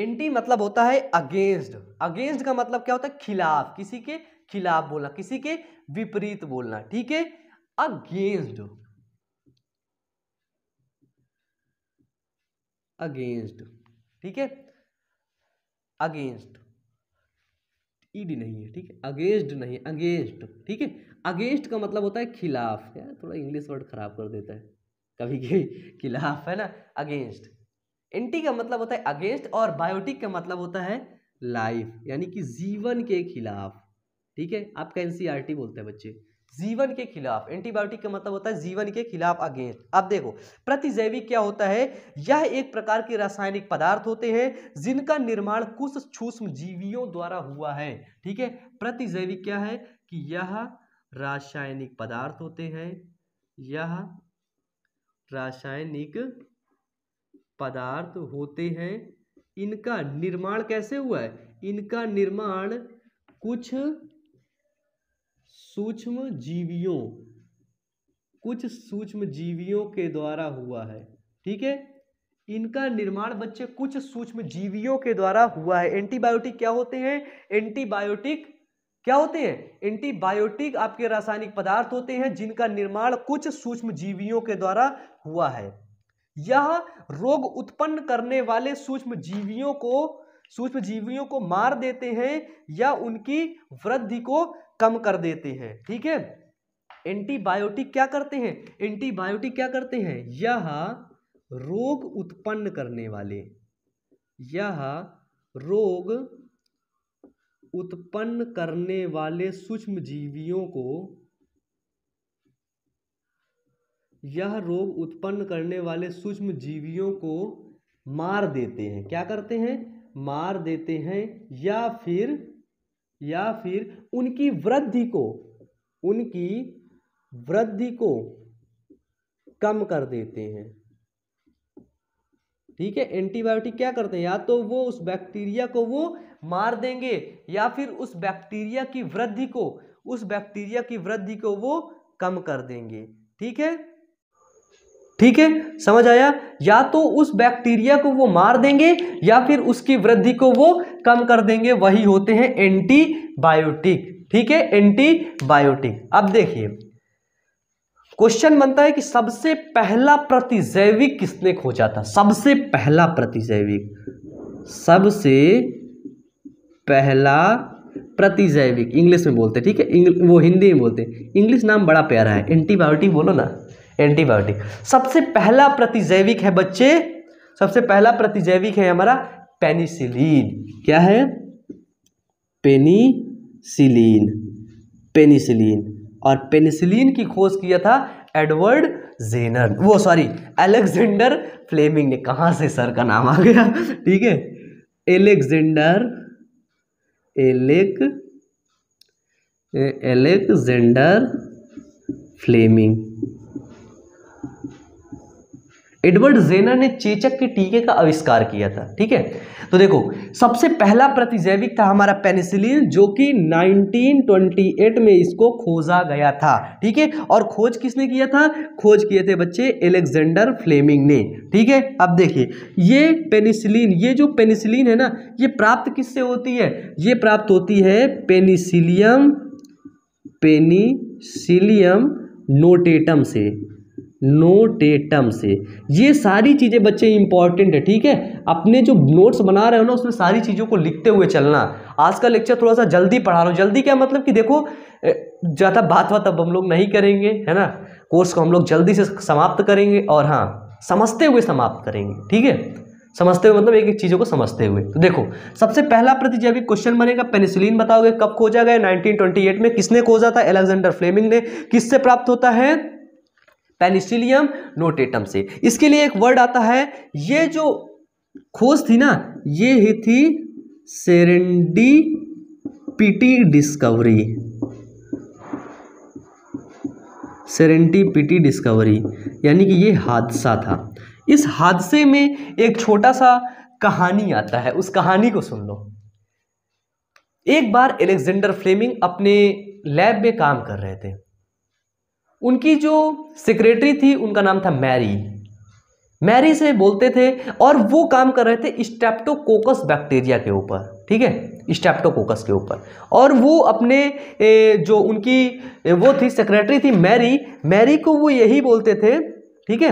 एंटी मतलब होता है अगेंस्ट अगेंस्ट का मतलब क्या होता है खिलाफ किसी के खिलाफ बोलना किसी के विपरीत बोलना ठीक है अगेंस्ट अगेंस्ट ठीक है अगेंस्ट ईडी नहीं है ठीक है अगेंस्ट नहीं अगेंस्ट ठीक है अगेंस्ट का मतलब होता है खिलाफ यार थोड़ा इंग्लिश वर्ड खराब कर देता है कभी कभी खिलाफ है ना अगेंस्ट एंटी का मतलब होता है अगेंस्ट और बायोटिक का मतलब होता है लाइफ यानी कि जीवन के खिलाफ ठीक है आपका एनसीआरटी e बोलते हैं बच्चे जीवन के खिलाफ एंटीबायोटिक का मतलब होता है जीवन के खिलाफ अगेंस्ट अब देखो प्रतिजैविक क्या होता है यह एक प्रकार के रासायनिक पदार्थ होते हैं जिनका निर्माण कुछ सूक्ष्म जीवियों द्वारा हुआ है ठीक है प्रतिजैविक क्या है कि यह रासायनिक पदार्थ होते हैं यह रासायनिक पदार्थ होते हैं इनका निर्माण कैसे हुआ है इनका निर्माण कुछ सूक्ष्म जीवियों कुछ सूक्ष्म जीवियों के द्वारा हुआ है ठीक है इनका निर्माण बच्चे कुछ सूक्ष्म जीवियों के द्वारा हुआ है एंटीबायोटिक क्या होते हैं एंटीबायोटिक क्या होते हैं एंटीबायोटिक आपके रासायनिक पदार्थ होते हैं जिनका निर्माण कुछ सूक्ष्म जीवियों के द्वारा हुआ है यह रोग उत्पन्न करने वाले सूक्ष्म जीवियों को सूक्ष्म जीवियों को मार देते हैं या उनकी वृद्धि को कम कर देते हैं ठीक है एंटीबायोटिक क्या करते हैं एंटीबायोटिक क्या करते हैं यह रोग उत्पन्न करने वाले यह रोग उत्पन्न करने वाले सूक्ष्म जीवियों को यह रोग उत्पन्न करने वाले सूक्ष्म जीवियों को मार देते हैं क्या करते हैं मार देते हैं या फिर या फिर उनकी वृद्धि को उनकी वृद्धि को कम कर देते हैं ठीक है एंटीबायोटिक क्या करते हैं या तो वो उस बैक्टीरिया को वो मार देंगे या फिर उस बैक्टीरिया की वृद्धि को उस बैक्टीरिया की वृद्धि को वो कम कर देंगे ठीक है ठीक है समझ आया या तो उस बैक्टीरिया को वो मार देंगे या फिर उसकी वृद्धि को वो कम कर देंगे वही होते हैं एंटीबायोटिक ठीक है एंटीबायोटिक अब देखिए क्वेश्चन बनता है कि सबसे पहला प्रतिजैविक किसने खोजा था सबसे पहला प्रतिजैविक सबसे पहला प्रतिजैविक इंग्लिश में बोलते ठीक है वो हिंदी में बोलते इंग्लिश नाम बड़ा प्यारा है एंटीबायोटिक बोलो ना एंटीबायोटिक सबसे पहला प्रतिजैविक है बच्चे सबसे पहला प्रतिजैविक है हमारा पेनिसिलीन क्या है पेनिसिलीन पेनिसिलीन और पेनिसिलीन की खोज किया था एडवर्ड जेनर वो सॉरी एलेक्जेंडर फ्लेमिंग ने कहाँ से सर का नाम आ गया ठीक है Alexander Alec Alexander Fleming Edward Jenner ने चेचक के टीके का आविष्कार किया था ठीक है तो देखो सबसे पहला प्रतिजैविक था हमारा पेनिसिलिन जो कि 1928 में इसको खोजा गया था ठीक है और खोज किसने किया था खोज किए थे बच्चे एलेक्जेंडर फ्लेमिंग ने ठीक है अब देखिए ये पेनिसिलिन ये जो पेनिसिलिन है ना ये प्राप्त किससे होती है ये प्राप्त होती है पेनिसिलियम पेनिसिलियम नोटेटम से नोटेटम से ये सारी चीज़ें बच्चे इंपॉर्टेंट है ठीक है अपने जो नोट्स बना रहे हो ना उसमें सारी चीज़ों को लिखते हुए चलना आज का लेक्चर थोड़ा सा जल्दी पढ़ा रहा हूँ जल्दी क्या मतलब कि देखो ज़्यादा बात बात अब हम लोग नहीं करेंगे है ना कोर्स को हम लोग जल्दी से समाप्त करेंगे और हाँ समझते हुए समाप्त करेंगे ठीक है समझते हुए मतलब एक एक चीज़ों को समझते हुए तो देखो सबसे पहला प्रतिजैविक क्वेश्चन बनेगा पेनिसिलिन बताओगे कब खोजा गया 1928 में किसने खोजा था एलेक्जेंडर फ्लेमिंग ने किससे प्राप्त होता है पेनिसिलियम नोटेटम से इसके लिए एक वर्ड आता है ये जो खोज थी ना ये ही थी serendipity discovery serendipity discovery यानी कि ये हादसा था इस हादसे में एक छोटा सा कहानी आता है उस कहानी को सुन लो एक बार एलेक्जेंडर फ्लेमिंग अपने लैब में काम कर रहे थे उनकी जो सेक्रेटरी थी उनका नाम था मैरी मैरी से बोलते थे और वो काम कर रहे थे स्टेप्टोकोकस बैक्टीरिया के ऊपर ठीक है स्टेप्टोकोकस के ऊपर और वो अपने जो उनकी वो थी सेक्रेटरी थी मैरी मैरी को वो यही बोलते थे ठीक है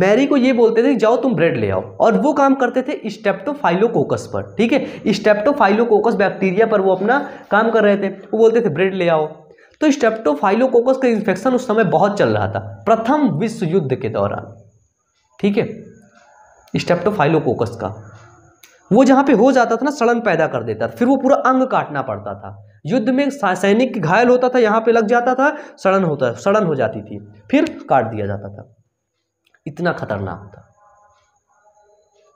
मैरी को ये बोलते थे जाओ तुम ब्रेड ले आओ और वो काम करते थे स्टेप्टोफाइलोकोकस पर ठीक है स्टेप्टोफाइलोकोकस बैक्टीरिया पर वो अपना काम कर रहे थे वो बोलते थे ब्रेड ले आओ तो स्टेप्टोफाइलोकोकस का इन्फेक्शन उस समय बहुत चल रहा था प्रथम विश्व युद्ध के दौरान ठीक है स्टेप्टोफाइलोकोकस का वो जहाँ पे हो जाता था ना सड़न पैदा कर देता था फिर वो पूरा अंग काटना पड़ता था युद्ध में सैनिक घायल होता था यहाँ पे लग जाता था सड़न होता सड़न हो जाती थी फिर काट दिया जाता था इतना खतरनाक था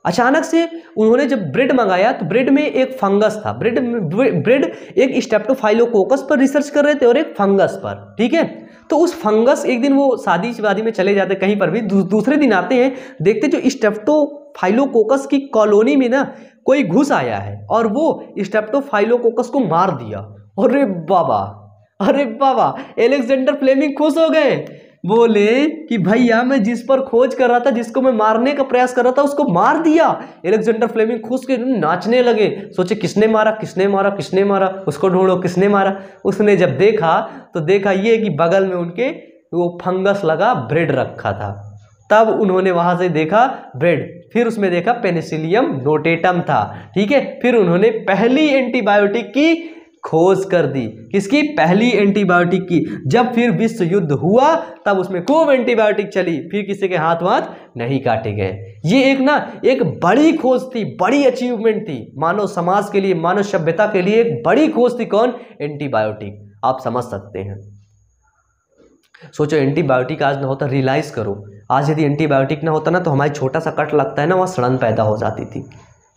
अचानक से उन्होंने जब ब्रेड मंगाया तो ब्रेड में एक फंगस था ब्रेड ब्रेड एक स्टेप्टोफाइलोकोकस पर रिसर्च कर रहे थे और एक फंगस पर ठीक है तो उस फंगस एक दिन वो शादी शादी में चले जाते कहीं पर भी दू, दूसरे दिन आते हैं देखते जो स्टेप्टोफाइलोकोकस की कॉलोनी में ना कोई घुस आया है और वो स्टेप्टोफाइलोकोकस को मार दिया अरे बाबा अरे बाबा एलेक्जेंडर फ्लेमिंग खुश हो गए बोले कि भैया मैं जिस पर खोज कर रहा था जिसको मैं मारने का प्रयास कर रहा था उसको मार दिया एलेक्जेंडर फ्लेमिंग खुश के नाचने लगे सोचे किसने मारा किसने मारा किसने मारा उसको ढूंढो किसने मारा उसने जब देखा तो देखा ये कि बगल में उनके वो फंगस लगा ब्रेड रखा था तब उन्होंने वहाँ से देखा ब्रेड फिर उसमें देखा पेनिसिलियम नोटेटम था ठीक है फिर उन्होंने पहली एंटीबायोटिक की खोज कर दी किसकी पहली एंटीबायोटिक की जब फिर विश्व युद्ध हुआ तब उसमें खूब एंटीबायोटिक चली फिर किसी के हाथ वाथ नहीं काटे गए ये एक ना एक बड़ी खोज थी बड़ी अचीवमेंट थी मानव समाज के लिए मानव सभ्यता के लिए एक बड़ी खोज थी कौन एंटीबायोटिक आप समझ सकते हैं सोचो एंटीबायोटिक आज ना होता रियलाइज़ करो आज यदि एंटीबायोटिक ना होता ना तो हमारे छोटा सा कट लगता है ना वहाँ सड़न पैदा हो जाती थी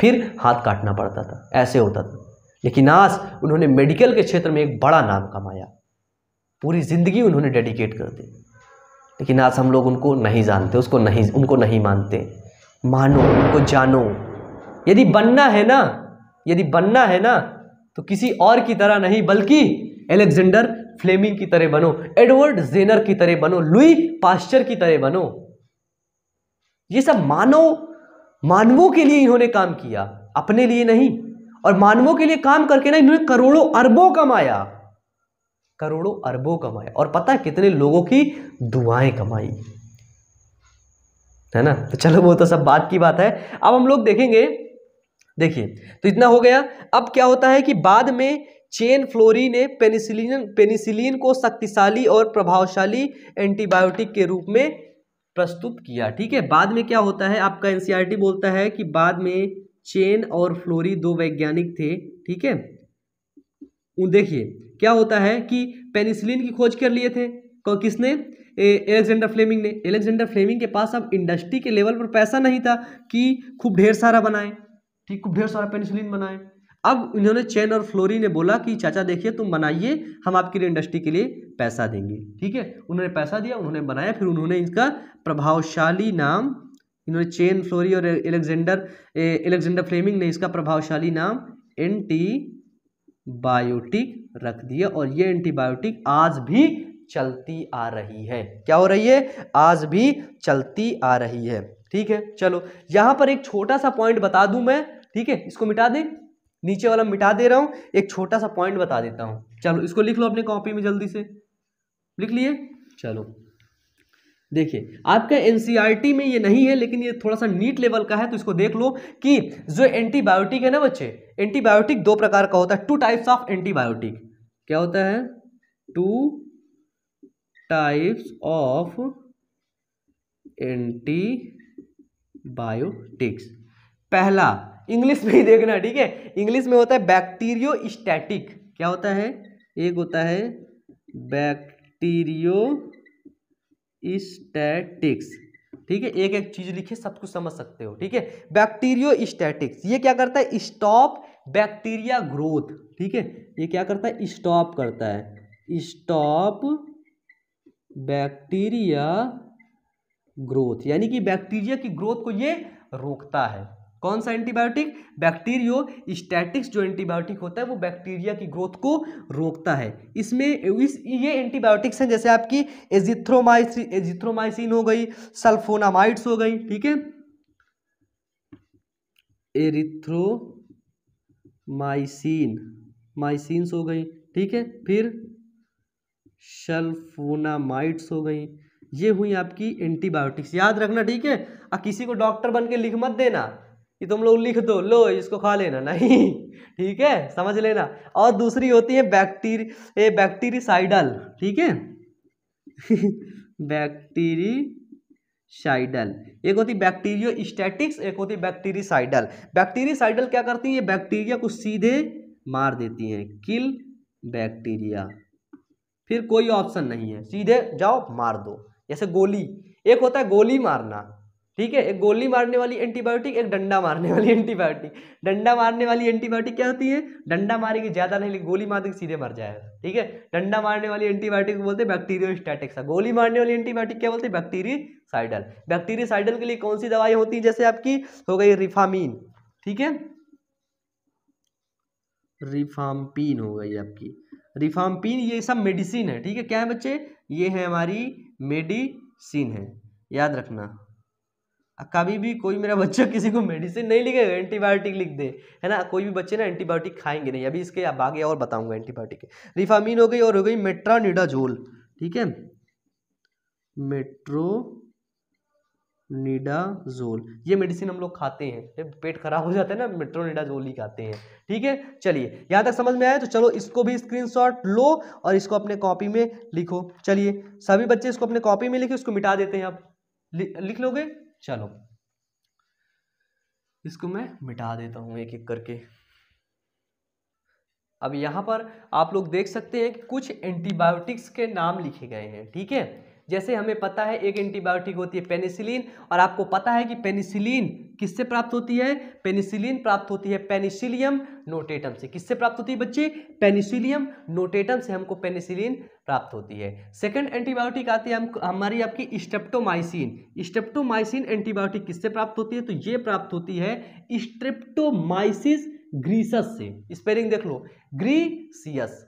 फिर हाथ काटना पड़ता था ऐसे होता था लेकिन आज उन्होंने मेडिकल के क्षेत्र में एक बड़ा नाम कमाया पूरी ज़िंदगी उन्होंने डेडिकेट कर दी लेकिन आज हम लोग उनको नहीं जानते उसको नहीं उनको नहीं मानते मानो उनको जानो यदि बनना है ना यदि बनना है ना तो किसी और की तरह नहीं बल्कि एलेक्जेंडर फ्लेमिंग की तरह बनो एडवर्ड जेनर की तरह बनो लुई पास्चर की तरह बनो ये सब मानव मानवों के लिए इन्होंने काम किया अपने लिए नहीं और मानवों के लिए काम करके ना इन्होंने करोड़ों अरबों कमाया करोड़ों अरबों कमाया और पता है कितने लोगों की दुआएं कमाई है ना तो चलो वो तो सब बात की बात है अब हम लोग देखेंगे देखिए तो इतना हो गया अब क्या होता है कि बाद में चेन फ्लोरी ने पेनिसिलिन पेनिसिलिन को शक्तिशाली और प्रभावशाली एंटीबायोटिक के रूप में प्रस्तुत किया ठीक है बाद में क्या होता है आपका एनसीआरटी e बोलता है कि बाद में चेन और फ्लोरी दो वैज्ञानिक थे ठीक है देखिए क्या होता है कि पेनिसिलिन की खोज कर लिए थे किसने एलेक्जेंडर फ्लेमिंग ने एलेक्जेंडर फ्लेमिंग के पास अब इंडस्ट्री के लेवल पर पैसा नहीं था कि खूब ढेर सारा बनाए ठीक खूब ढेर सारा पेनिसिलिन बनाए अब इन्होंने चैन और फ्लोरी ने बोला कि चाचा देखिए तुम बनाइए हम आपके लिए इंडस्ट्री के लिए पैसा देंगे ठीक है उन्होंने पैसा दिया उन्होंने बनाया फिर उन्होंने इसका प्रभावशाली नाम इन्होंने चेन फ्लोरी और एलेक्जेंडर एलेक्जेंडर फ्लेमिंग ने इसका प्रभावशाली नाम एंटीबायोटिक रख दिया और ये एंटीबायोटिक आज भी चलती आ रही है क्या हो रही है आज भी चलती आ रही है ठीक है चलो यहाँ पर एक छोटा सा पॉइंट बता दूं मैं ठीक है इसको मिटा दें नीचे वाला मिटा दे रहा हूँ एक छोटा सा पॉइंट बता देता हूँ चलो इसको लिख लो अपने कॉपी में जल्दी से लिख लिए चलो देखिए आपका एन e में ये नहीं है लेकिन ये थोड़ा सा नीट लेवल का है तो इसको देख लो कि जो एंटीबायोटिक है ना बच्चे एंटीबायोटिक दो प्रकार का होता है टू टाइप्स ऑफ एंटीबायोटिक क्या होता है टू टाइप्स ऑफ एंटीबायोटिक्स पहला इंग्लिश में ही देखना ठीक है इंग्लिश में होता है बैक्टीरियो स्टैटिक क्या होता है एक होता है बैक्टीरियो स्टैटिक्स ठीक है एक एक चीज लिखिए सब कुछ समझ सकते हो ठीक है बैक्टीरियो स्टैटिक्स ये क्या करता है स्टॉप बैक्टीरिया ग्रोथ ठीक है ये क्या करता है स्टॉप करता है स्टॉप बैक्टीरिया ग्रोथ यानी कि बैक्टीरिया की ग्रोथ को ये रोकता है कौन सा एंटीबायोटिक बैक्टीरियो स्टैटिक्स जो एंटीबायोटिक होता है वो बैक्टीरिया की ग्रोथ को रोकता है इसमें इस ये एंटीबायोटिक्स हैं जैसे आपकी एजिथ्रोमाइसिन एजिथ्रोमाइसिन हो गई सल्फोनामाइड्स हो गई ठीक है एरिथ्रोमाइसिन माइसिनस हो गई ठीक है फिर सल्फोनामाइड्स हो गई ये हुई आपकी एंटीबायोटिक्स याद रखना ठीक है किसी को डॉक्टर बन के लिख मत देना कि तुम लोग लिख दो लो इसको खा लेना नहीं ठीक है समझ लेना और दूसरी होती है बैक्टीरिया ए बैक्टीरिसाइडल ठीक है बैक्टीरी साइडल एक होती बैक्टीरियो स्टैटिक्स एक होती बैक्टीरिसाइडल बैक्टीरिसाइडल क्या करती है ये बैक्टीरिया को सीधे मार देती हैं किल बैक्टीरिया फिर कोई ऑप्शन नहीं है सीधे जाओ मार दो जैसे गोली एक होता है गोली मारना ठीक है एक गोली मारने वाली एंटीबायोटिक एक डंडा मारने वाली एंटीबायोटिक डंडा मारने वाली एंटीबायोटिक क्या होती है डंडा मारेगी ज़्यादा नहीं गोली मार देगी सीधे मर जाएगा ठीक है डंडा मारने वाली एंटीबायोटिक बोलते हैं बैक्टीरियो स्टैटिक्स गोली मारने वाली एंटीबायोटिक क्या बोलते हैं बैक्टीरिय साइडल के लिए कौन सी दवाई होती है जैसे आपकी हो गई रिफामीन ठीक है रिफामपीन हो गई आपकी रिफामपीन ये सब मेडिसिन है ठीक है क्या है बच्चे ये है हमारी मेडिसिन है याद रखना कभी भी कोई मेरा बच्चा किसी को मेडिसिन नहीं लिखेगा एंटीबायोटिक लिख दे है ना कोई भी बच्चे ना एंटीबायोटिक खाएंगे नहीं अभी इसके अब आगे और बताऊंगा एंटीबायोटिक के रिफामिन हो गई और हो गई मेट्रानिडाजोल ठीक है मेट्रो निडाजोल ये मेडिसिन हम लोग खाते हैं पेट खराब हो जाता है ना मेट्रोनिडाजोल ही खाते हैं ठीक है चलिए यहाँ तक समझ में आया तो चलो इसको भी स्क्रीनशॉट लो और इसको अपने कॉपी में लिखो चलिए सभी बच्चे इसको अपने कॉपी में लिखे उसको मिटा देते हैं आप लिख लोगे चलो इसको मैं मिटा देता हूँ एक एक करके अब यहाँ पर आप लोग देख सकते हैं कि कुछ एंटीबायोटिक्स के नाम लिखे गए हैं ठीक है जैसे हमें पता है एक एंटीबायोटिक होती है पेनिसिलिन और आपको पता है कि पेनिसिलिन किससे प्राप्त होती है पेनिसिलिन प्राप्त होती है पेनिसिलियम नोटेटम से किससे प्राप्त होती है बच्चे पेनिसिलियम नोटेटम से हमको पेनिसिलिन प्राप्त होती है सेकंड एंटीबायोटिक आती है हम हमारी आपकी स्टेप्टोमाइसिन स्टेप्टोमाइसिन एंटीबायोटिक किससे प्राप्त होती है तो ये प्राप्त होती है स्ट्रेप्टोमाइसिस ग्रीसस से स्पेलिंग देख लो ग्रीसियस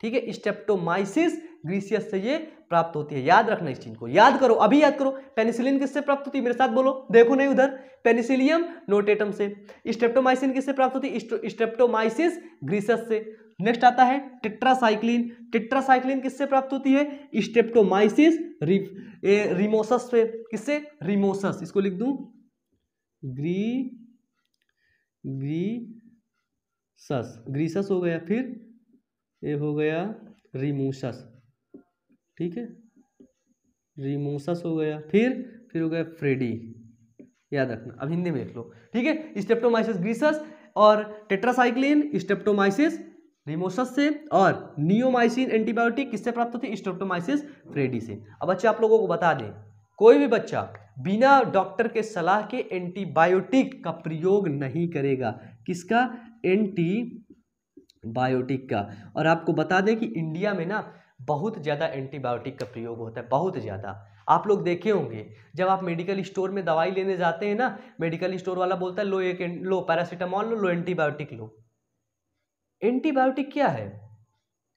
ठीक है स्टेप्टोमाइसिस ग्रीसियस से ये प्राप्त होती है याद रखना इस चीज को याद करो अभी याद करो पेनिसिलिन किससे प्राप्त होती है मेरे साथ बोलो देखो नहीं उधर पेनिसिलियम नोटेटम से स्टेप्टोमाइसिन किससे प्राप्त होती है स्टेप्टोमाइसिस ग्रीसस से नेक्स्ट आता है टिट्रासाइक्लिन टिट्रासाइक्लिन किससे प्राप्त होती है स्टेप्टोमाइसिस रिमोसस से किससे रिमोसस इसको लिख दूं ग्री ग्री सस ग्रीसस हो गया फिर ये हो गया रिमोसस ठीक है रिमोसस हो गया फिर फिर हो गया फ्रेडी याद रखना अब हिंदी में लिख लो ठीक है स्टेप्टोमाइसिस ग्रीसस और टेट्रासाइक्लिन स्टेप्टोमाइसिस रिमोसस से और नियोमाइसिन एंटीबायोटिक किससे प्राप्त होती है स्टेप्टोमाइसिस फ्रेडी से अब बच्चे आप लोगों को बता दें कोई भी बच्चा बिना डॉक्टर के सलाह के एंटीबायोटिक का प्रयोग नहीं करेगा किसका एंटी बायोटिक का और आपको बता दें कि इंडिया में ना बहुत ज़्यादा एंटीबायोटिक का प्रयोग होता है बहुत ज़्यादा आप लोग देखे होंगे जब आप मेडिकल स्टोर में दवाई लेने जाते हैं ना मेडिकल स्टोर वाला बोलता है लो एक लो पैरासीटामॉल लो लो एंटीबायोटिक लो एंटीबायोटिक क्या है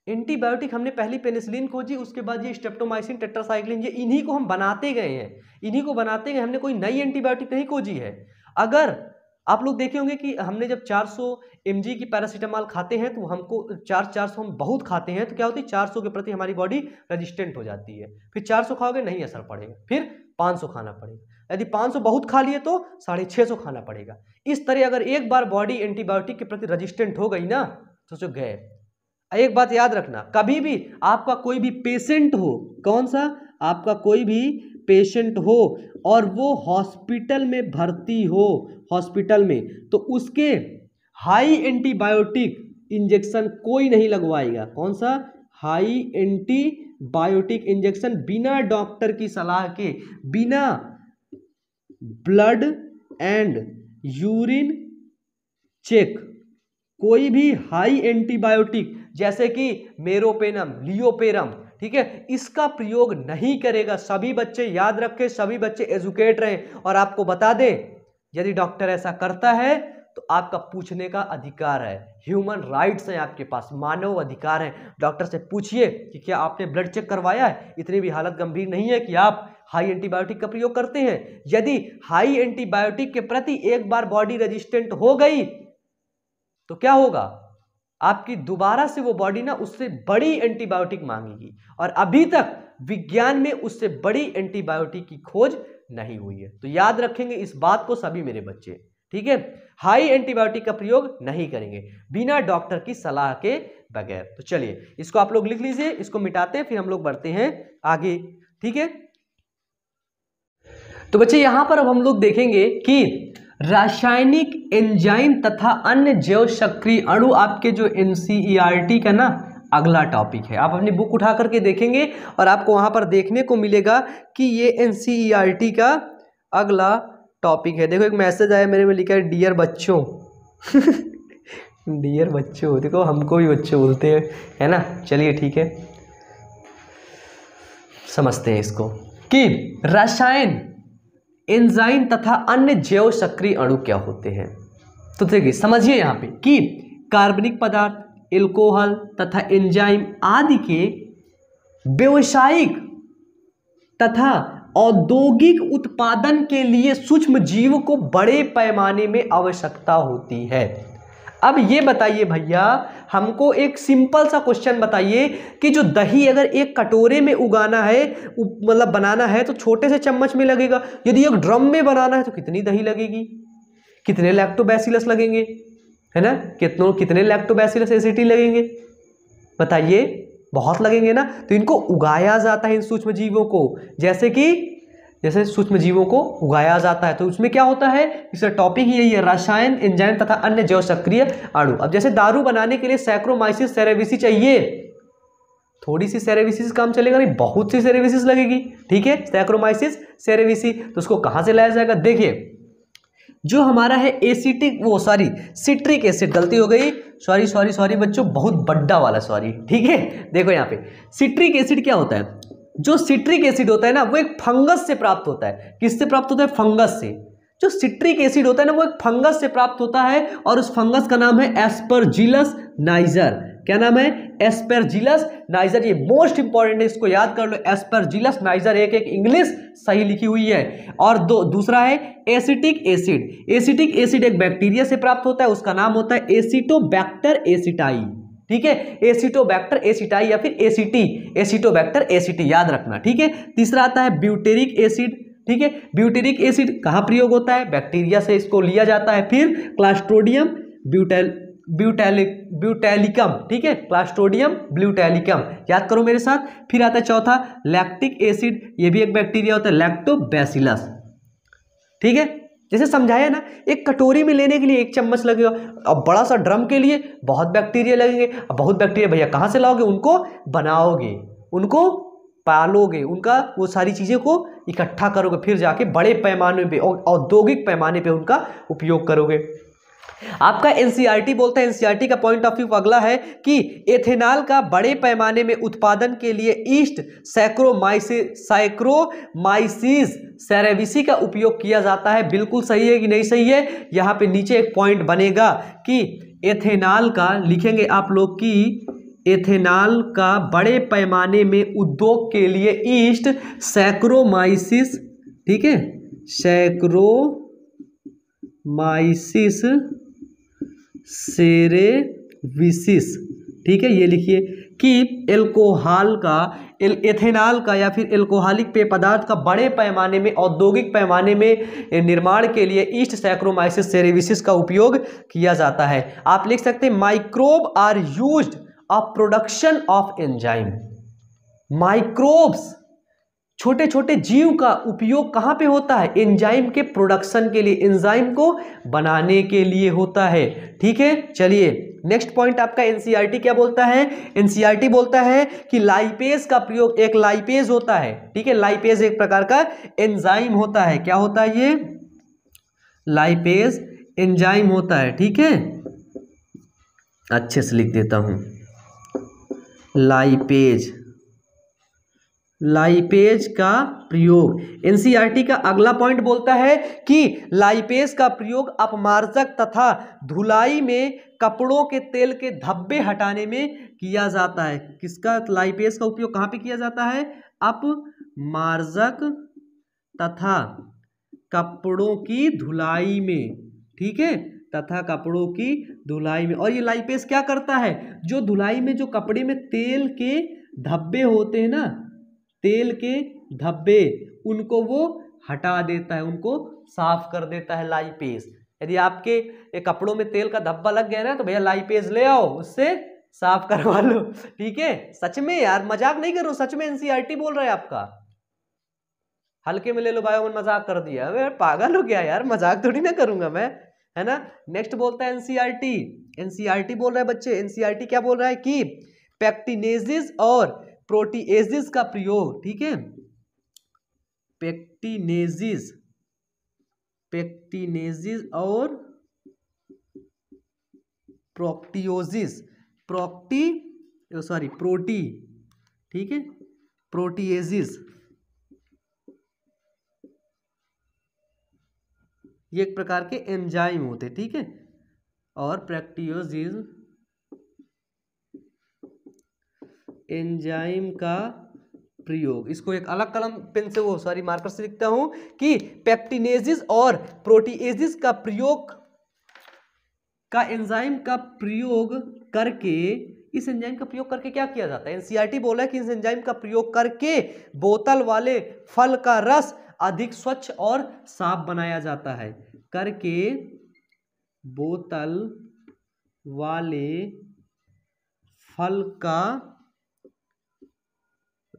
एंटीबायोटिक हमने पहली पेनिसिलिन खोजी उसके बाद ये स्टेप्टोमाइसिन टेट्रासाइक्लिन ये इन्हीं को हम बनाते गए हैं इन्हीं को बनाते गए हमने कोई नई एंटीबायोटिक नहीं खोजी है अगर आप लोग देखे होंगे कि हमने जब 400 सौ की पैरासीटामॉल खाते हैं तो हमको चार चार हम बहुत खाते हैं तो क्या होती है 400 के प्रति हमारी बॉडी रेजिस्टेंट हो जाती है फिर 400 खाओगे नहीं असर पड़ेगा फिर 500 खाना पड़ेगा यदि 500 बहुत खा लिए तो साढ़े छः खाना पड़ेगा इस तरह अगर एक बार बॉडी एंटीबायोटिक के प्रति रजिस्टेंट हो गई ना तो जो गए एक बात याद रखना कभी भी आपका कोई भी पेशेंट हो कौन सा आपका कोई भी पेशेंट हो और वो हॉस्पिटल में भर्ती हो हॉस्पिटल में तो उसके हाई एंटीबायोटिक इंजेक्शन कोई नहीं लगवाएगा कौन सा हाई एंटीबायोटिक इंजेक्शन बिना डॉक्टर की सलाह के बिना ब्लड एंड यूरिन चेक कोई भी हाई एंटीबायोटिक जैसे कि मेरोपेनम लियोपेरम ठीक है इसका प्रयोग नहीं करेगा सभी बच्चे याद रखें सभी बच्चे एजुकेट रहे और आपको बता दें यदि डॉक्टर ऐसा करता है तो आपका पूछने का अधिकार है ह्यूमन राइट्स हैं आपके पास मानव अधिकार हैं डॉक्टर से पूछिए कि क्या आपने ब्लड चेक करवाया है इतनी भी हालत गंभीर नहीं है कि आप हाई एंटीबायोटिक का प्रयोग करते हैं यदि हाई एंटीबायोटिक के प्रति एक बार बॉडी रेजिस्टेंट हो गई तो क्या होगा आपकी दोबारा से वो बॉडी ना उससे बड़ी एंटीबायोटिक मांगेगी और अभी तक विज्ञान में उससे बड़ी एंटीबायोटिक की खोज नहीं हुई है तो याद रखेंगे इस बात को सभी मेरे बच्चे ठीक है हाई एंटीबायोटिक का प्रयोग नहीं करेंगे बिना डॉक्टर की सलाह के बगैर तो चलिए इसको आप लोग लिख लीजिए इसको मिटाते फिर हम लोग बढ़ते हैं आगे ठीक है तो बच्चे यहां पर अब हम लोग देखेंगे कि रासायनिक एंजाइम तथा अन्य जैव सक्रिय अणु आपके जो एन e का ना अगला टॉपिक है आप अपनी बुक उठा करके देखेंगे और आपको वहां पर देखने को मिलेगा कि ये एन e का अगला टॉपिक है देखो एक मैसेज आया मेरे में लिखा है डियर बच्चों डियर बच्चों देखो हमको भी बच्चे बोलते हैं है ना चलिए ठीक है समझते हैं इसको कि रसायन एंजाइम तथा अन्य जैव सक्रिय अणु क्या होते हैं तो देखिए समझिए यहाँ पे कि कार्बनिक पदार्थ एल्कोहल तथा एंजाइम आदि के व्यवसायिक तथा औद्योगिक उत्पादन के लिए सूक्ष्म जीव को बड़े पैमाने में आवश्यकता होती है अब ये बताइए भैया हमको एक सिंपल सा क्वेश्चन बताइए कि जो दही अगर एक कटोरे में उगाना है मतलब बनाना है तो छोटे से चम्मच में लगेगा यदि एक ड्रम में बनाना है तो कितनी दही लगेगी कितने लैक्टोबैसिलस लगेंगे है ना कितनों कितने लैक्टोबैसिलस एसिटी लगेंगे बताइए बहुत लगेंगे ना तो इनको उगाया जाता है इन सूक्ष्म जीवों को जैसे कि जैसे सूक्ष्म जीवों को उगाया जाता है तो उसमें क्या होता है इसका टॉपिक यही है रसायन इंजाइन तथा अन्य जैव सक्रिय आणु अब जैसे दारू बनाने के लिए सैक्रोमाइसिस सेरेविसी चाहिए थोड़ी सी सेरेविसिस काम चलेगा नहीं बहुत सी सेरेविसिस लगेगी ठीक है सैक्रोमाइसिस सेरेविसी तो उसको कहाँ से लाया जाएगा देखिए जो हमारा है एसिटिक वो सॉरी सिट्रिक एसिड गलती हो गई सॉरी सॉरी सॉरी बच्चों बहुत बड्डा वाला सॉरी ठीक है देखो यहाँ पे सिट्रिक एसिड क्या होता है जो सिट्रिक एसिड होता है ना वो एक फंगस से प्राप्त होता है किससे प्राप्त होता है फंगस से जो सिट्रिक एसिड होता है ना वो एक फंगस से प्राप्त होता है और उस फंगस का नाम है एस्परजिलस नाइजर क्या नाम है एस्परजिलस नाइजर ये मोस्ट इंपॉर्टेंट है इसको याद कर लो एस्परजिलस नाइजर एक एक इंग्लिश सही लिखी हुई है और दो दूसरा है एसिटिक एसिड एसिटिक एसिड एक बैक्टीरिया से प्राप्त होता है उसका नाम होता है एसिटोबैक्टर एसिटाई ठीक है एसिटोबैक्टर एसिटाई या फिर एसिटी एसिटोबैक्टर एसिटी याद रखना ठीक है तीसरा आता है ब्यूटेरिक एसिड ठीक है ब्यूटेरिक एसिड कहाँ प्रयोग होता है बैक्टीरिया से इसको लिया जाता है फिर क्लास्ट्रोडियम ब्यूटेल ब्यूटेलिक ब्यूटेलिकम ठीक है क्लास्ट्रोडियम ब्यूटेलिकम याद करो मेरे साथ फिर आता है चौथा लैक्टिक एसिड ये भी एक बैक्टीरिया होता है लैक्टोबैसिलस ठीक है जैसे समझाया ना एक कटोरी में लेने के लिए एक चम्मच लगेगा और बड़ा सा ड्रम के लिए बहुत बैक्टीरिया लगेंगे अब बहुत बैक्टीरिया भैया कहाँ से लाओगे उनको बनाओगे उनको पालोगे उनका वो सारी चीज़ें को इकट्ठा करोगे फिर जाके बड़े पैमाने पे औद्योगिक पैमाने पे उनका उपयोग करोगे आपका एनसीईआरटी e बोलता है एनसीईआरटी e का पॉइंट ऑफ व्यू अगला है कि एथेनॉल का बड़े पैमाने में उत्पादन के लिए ईस्ट सैक्रोमाइसिस साइक्रोमाइसिस सेरेविसी का उपयोग किया जाता है बिल्कुल सही है कि नहीं सही है यहाँ पे नीचे एक पॉइंट बनेगा कि एथेनॉल का लिखेंगे आप लोग कि एथेनॉल का बड़े पैमाने में उद्योग के लिए ईस्ट सैक्रोमाइसिस ठीक है सैक्रोमाइसिस सेरे ठीक है ये लिखिए कि एल्कोहल का एल एथेनॉल का या फिर एल्कोहलिक पेय पदार्थ का बड़े पैमाने में औद्योगिक पैमाने में निर्माण के लिए ईस्ट सैक्रोमाइसिस सेरेविसिस का उपयोग किया जाता है आप लिख सकते हैं microbe are use of production of enzyme microbes छोटे छोटे जीव का उपयोग कहाँ पे होता है एंजाइम के प्रोडक्शन के लिए एंजाइम को बनाने के लिए होता है ठीक है चलिए नेक्स्ट पॉइंट आपका एनसीईआरटी क्या बोलता है एनसीईआरटी बोलता है कि लाइपेज का प्रयोग एक लाइपेज होता है ठीक है लाइपेज एक प्रकार का एंजाइम होता है क्या होता है ये लाइपेज एंजाइम होता है ठीक है अच्छे से लिख देता हूं लाइपेज लाइपेज का प्रयोग एनसीईआरटी e का अगला पॉइंट बोलता है कि लाइपेज का प्रयोग अपमार्जक तथा धुलाई में कपड़ों के तेल के धब्बे हटाने में किया जाता है किसका लाइपेज का उपयोग कहाँ पे किया जाता है अपमार्जक तथा कपड़ों की धुलाई में ठीक है तथा कपड़ों की धुलाई में और ये लाइपेज क्या करता है जो धुलाई में जो कपड़े में तेल के धब्बे होते हैं ना तेल के धब्बे उनको वो हटा देता है उनको साफ कर देता है लाइपेज यदि आपके कपड़ों में तेल का धब्बा लग गया ना तो भैया लाइपेज ले आओ उससे साफ करवा लो ठीक है सच में यार मजाक नहीं करो सच में एनसीईआरटी e बोल रहा है आपका हल्के में ले लो भाई मजाक कर दिया अरे पागल हो गया यार मजाक थोड़ी ना करूंगा मैं है ना नेक्स्ट बोलता है एनसीईआरटी एनसीईआरटी e e बोल रहा है बच्चे एनसीईआरटी क्या बोल रहा है कि पैक्टिनेजिस और प्रोटीएजिस का प्रयोग ठीक है पेक्टिनेजिस पेक्टिनेजिस और प्रोक्टियोजिस प्रोक्टी सॉरी प्रोटी ठीक है प्रोटीएजिस ये एक प्रकार के एंजाइम होते ठीक है और प्रैक्टियोजिस एंजाइम का प्रयोग इसको एक अलग कलम पेन से वो सॉरी मार्कर से लिखता हूं कि पेप्टिनेजिस और प्रोटीएजिस का प्रयोग का एंजाइम का प्रयोग करके इस एंजाइम का प्रयोग करके क्या किया जाता है एनसीईआरटी बोला है कि इस एंजाइम का प्रयोग करके बोतल वाले फल का रस अधिक स्वच्छ और साफ बनाया जाता है करके बोतल वाले फल का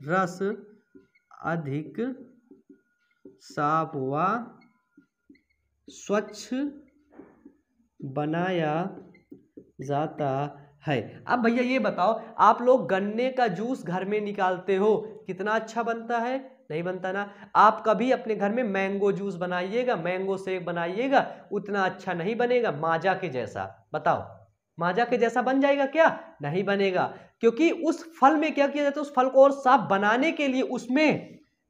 रस अधिक साफ व स्वच्छ बनाया जाता है अब भैया ये बताओ आप लोग गन्ने का जूस घर में निकालते हो कितना अच्छा बनता है नहीं बनता ना आप कभी अपने घर में मैंगो जूस बनाइएगा मैंगो सेक बनाइएगा उतना अच्छा नहीं बनेगा माजा के जैसा बताओ माजा के जैसा बन जाएगा क्या नहीं बनेगा क्योंकि उस फल में क्या किया जाता है उस फल को और साफ बनाने के लिए उसमें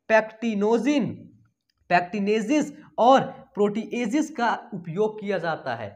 पैक्टिनोजिन पैक्टिनेजिस और प्रोटीएजिस का उपयोग किया जाता है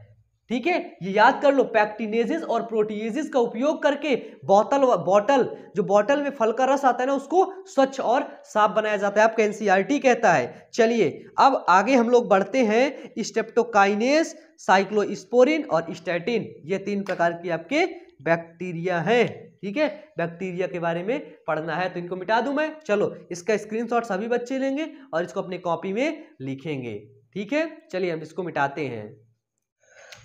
ठीक है ये याद कर लो पैक्टिनेजिस और प्रोटीएजिस का उपयोग करके बोतल बोतल जो बोतल में फल का रस आता है ना उसको स्वच्छ और साफ बनाया जाता है आपका एनसीईआरटी e कहता है चलिए अब आगे हम लोग बढ़ते हैं स्टेप्टोकाइनेस साइक्लोस्पोरिन और स्टैटिन ये तीन प्रकार की आपके बैक्टीरिया है ठीक है बैक्टीरिया के बारे में पढ़ना है तो इनको मिटा दूं मैं चलो इसका स्क्रीनशॉट सभी बच्चे लेंगे और इसको अपने कॉपी में लिखेंगे ठीक है चलिए हम इसको मिटाते हैं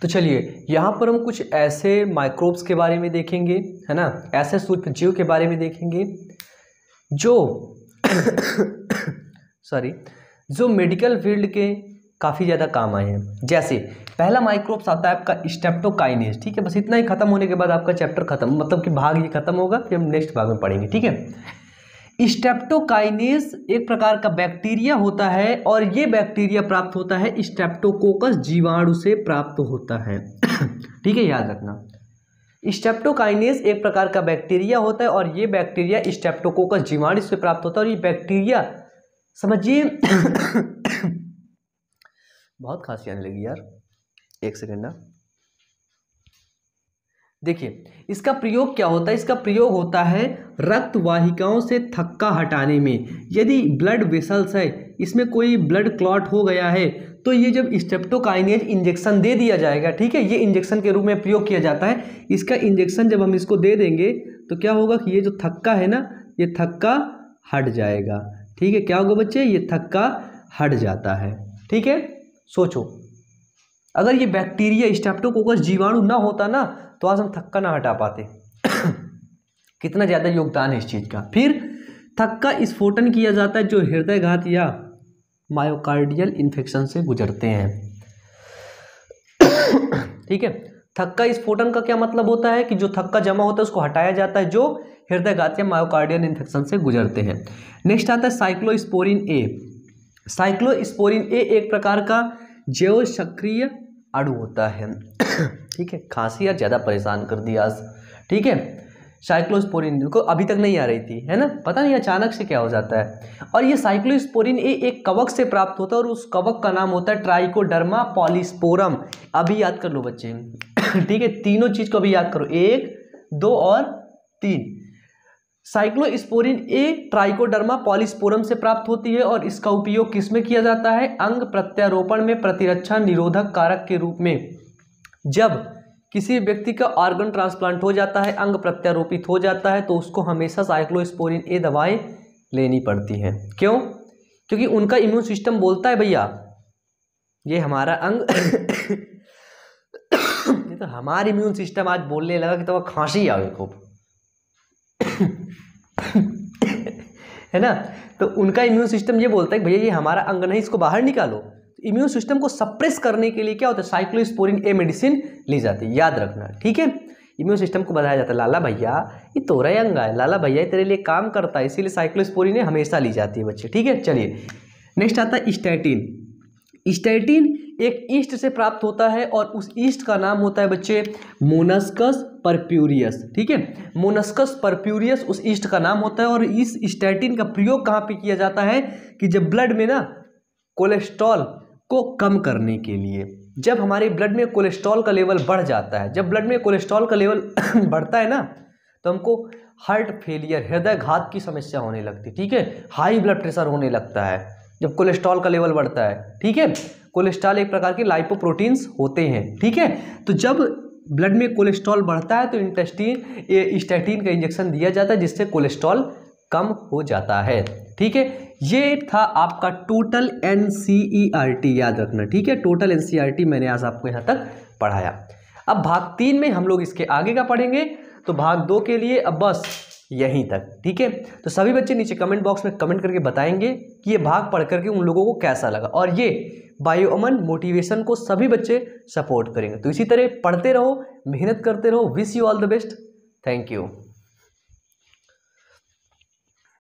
तो चलिए यहाँ पर हम कुछ ऐसे माइक्रोब्स के बारे में देखेंगे है ना ऐसे सूक्ष्म जीव के बारे में देखेंगे जो सॉरी जो मेडिकल फील्ड के काफ़ी ज़्यादा काम आए हैं जैसे पहला माइक्रोब्स आता है आपका स्टेप्टोकाइनेज ठीक है बस इतना ही खत्म होने के बाद आपका चैप्टर खत्म मतलब कि भाग ये खत्म होगा फिर हम नेक्स्ट भाग में पढ़ेंगे ठीक है स्टेप्टोकाइनेस एक प्रकार का बैक्टीरिया होता है और ये बैक्टीरिया प्राप्त होता है स्टेप्टोकोकस जीवाणु से प्राप्त होता है ठीक है याद रखना स्टेप्टोकाइनेस एक प्रकार का बैक्टीरिया होता है और ये बैक्टीरिया स्टेप्टोकोकस जीवाणु से प्राप्त होता है और ये बैक्टीरिया समझिए बहुत खासी आने लगी यार एक सेकेंड ना देखिए इसका प्रयोग क्या होता है इसका प्रयोग होता है रक्त वाहिकाओं से थक्का हटाने में यदि ब्लड वेसल्स है इसमें कोई ब्लड क्लॉट हो गया है तो ये जब स्टेप्टोकाइनेज इंजेक्शन दे दिया जाएगा ठीक है ये इंजेक्शन के रूप में प्रयोग किया जाता है इसका इंजेक्शन जब हम इसको दे देंगे तो क्या होगा कि ये जो थक्का है ना ये थक्का हट जाएगा ठीक है क्या होगा बच्चे ये थक्का हट जाता है ठीक है सोचो अगर ये बैक्टीरिया स्टेप्टोकोकस जीवाणु ना होता ना तो आज हम थक्का ना हटा पाते कितना ज़्यादा योगदान है इस चीज़ का फिर थक्का स्फोटन किया जाता है जो हृदयघात या मायोकार्डियल इन्फेक्शन से गुजरते हैं ठीक है थक्का स्फोटन का क्या मतलब होता है कि जो थक्का जमा होता है उसको हटाया जाता है जो हृदयघात या मायोकार्डियल इन्फेक्शन से गुजरते हैं नेक्स्ट आता है साइक्लोस्पोरिन ए साइक्लोस्पोरिन ए एक प्रकार का जैव सक्रिय अणु होता है ठीक है खांसी यार ज़्यादा परेशान कर दिया आज ठीक है साइक्लोस्पोरिन को अभी तक नहीं आ रही थी है ना पता नहीं अचानक से क्या हो जाता है और ये साइक्लोस्पोरिन ये एक कवक से प्राप्त होता है और उस कवक का नाम होता है ट्राइकोडर्मा पॉलिस्पोरम अभी याद कर लो बच्चे ठीक है तीनों चीज़ को अभी याद करो एक दो और तीन साइक्लोस्पोरिन ए ट्राइकोडर्मा पॉलिस्पोरम से प्राप्त होती है और इसका उपयोग किसमें किया जाता है अंग प्रत्यारोपण में प्रतिरक्षा निरोधक कारक के रूप में जब किसी व्यक्ति का ऑर्गन ट्रांसप्लांट हो जाता है अंग प्रत्यारोपित हो जाता है तो उसको हमेशा साइक्लोस्पोरिन ए दवाएं लेनी पड़ती हैं क्यों क्योंकि उनका इम्यून सिस्टम बोलता है भैया ये हमारा अंग ये तो हमारा इम्यून सिस्टम आज बोलने लगा कि तो खांसी आ गई खूब है ना तो उनका इम्यून सिस्टम ये बोलता है भैया ये हमारा अंगन नहीं इसको बाहर निकालो इम्यून तो सिस्टम को सप्रेस करने के लिए क्या होता है साइक्लोस्पोरिन ए मेडिसिन ली जाती है याद रखना ठीक है इम्यून सिस्टम को बताया जाता है लाला भैया ये तोरा अंग है लाला भैया तेरे लिए काम करता है इसीलिए साइक्लोस्पोरिन हमेशा ली जाती है बच्चे ठीक है चलिए नेक्स्ट आता है स्टैटिन स्टैटिन एक ईस्ट से प्राप्त होता है और उस ईस्ट का नाम होता है बच्चे मोनस्कस परप्यूरियस ठीक है मोनस्कस परप्यूरियस उस ईस्ट का नाम होता है और इस स्टैटिन का प्रयोग कहाँ पे किया जाता है कि जब ब्लड में ना कोलेस्ट्रॉल को कम करने के लिए जब हमारे ब्लड में कोलेस्ट्रॉल का लेवल बढ़ जाता है जब ब्लड में कोलेस्ट्रॉल का लेवल बढ़ता है ना तो हमको हार्ट फेलियर हृदय घात की समस्या होने लगती है ठीक है हाई ब्लड प्रेशर होने लगता है जब कोलेस्ट्रॉल का लेवल बढ़ता है ठीक है कोलेस्ट्रॉल एक प्रकार के लाइपोप्रोटीन्स होते हैं ठीक है तो जब ब्लड में कोलेस्ट्रॉल बढ़ता है तो इंटेस्टीन स्टैटिन का इंजेक्शन दिया जाता है जिससे कोलेस्ट्रॉल कम हो जाता है ठीक है ये था आपका टोटल एन e याद रखना ठीक है टोटल एन e मैंने आज आपको यहाँ तक पढ़ाया अब भाग तीन में हम लोग इसके आगे का पढ़ेंगे तो भाग दो के लिए अब बस यहीं तक ठीक है तो सभी बच्चे नीचे कमेंट बॉक्स में कमेंट करके बताएंगे कि ये भाग पढ़ करके उन लोगों को कैसा लगा और ये बायोअमन मोटिवेशन को सभी बच्चे सपोर्ट करेंगे तो इसी तरह पढ़ते रहो मेहनत करते रहो wish you all the best thank you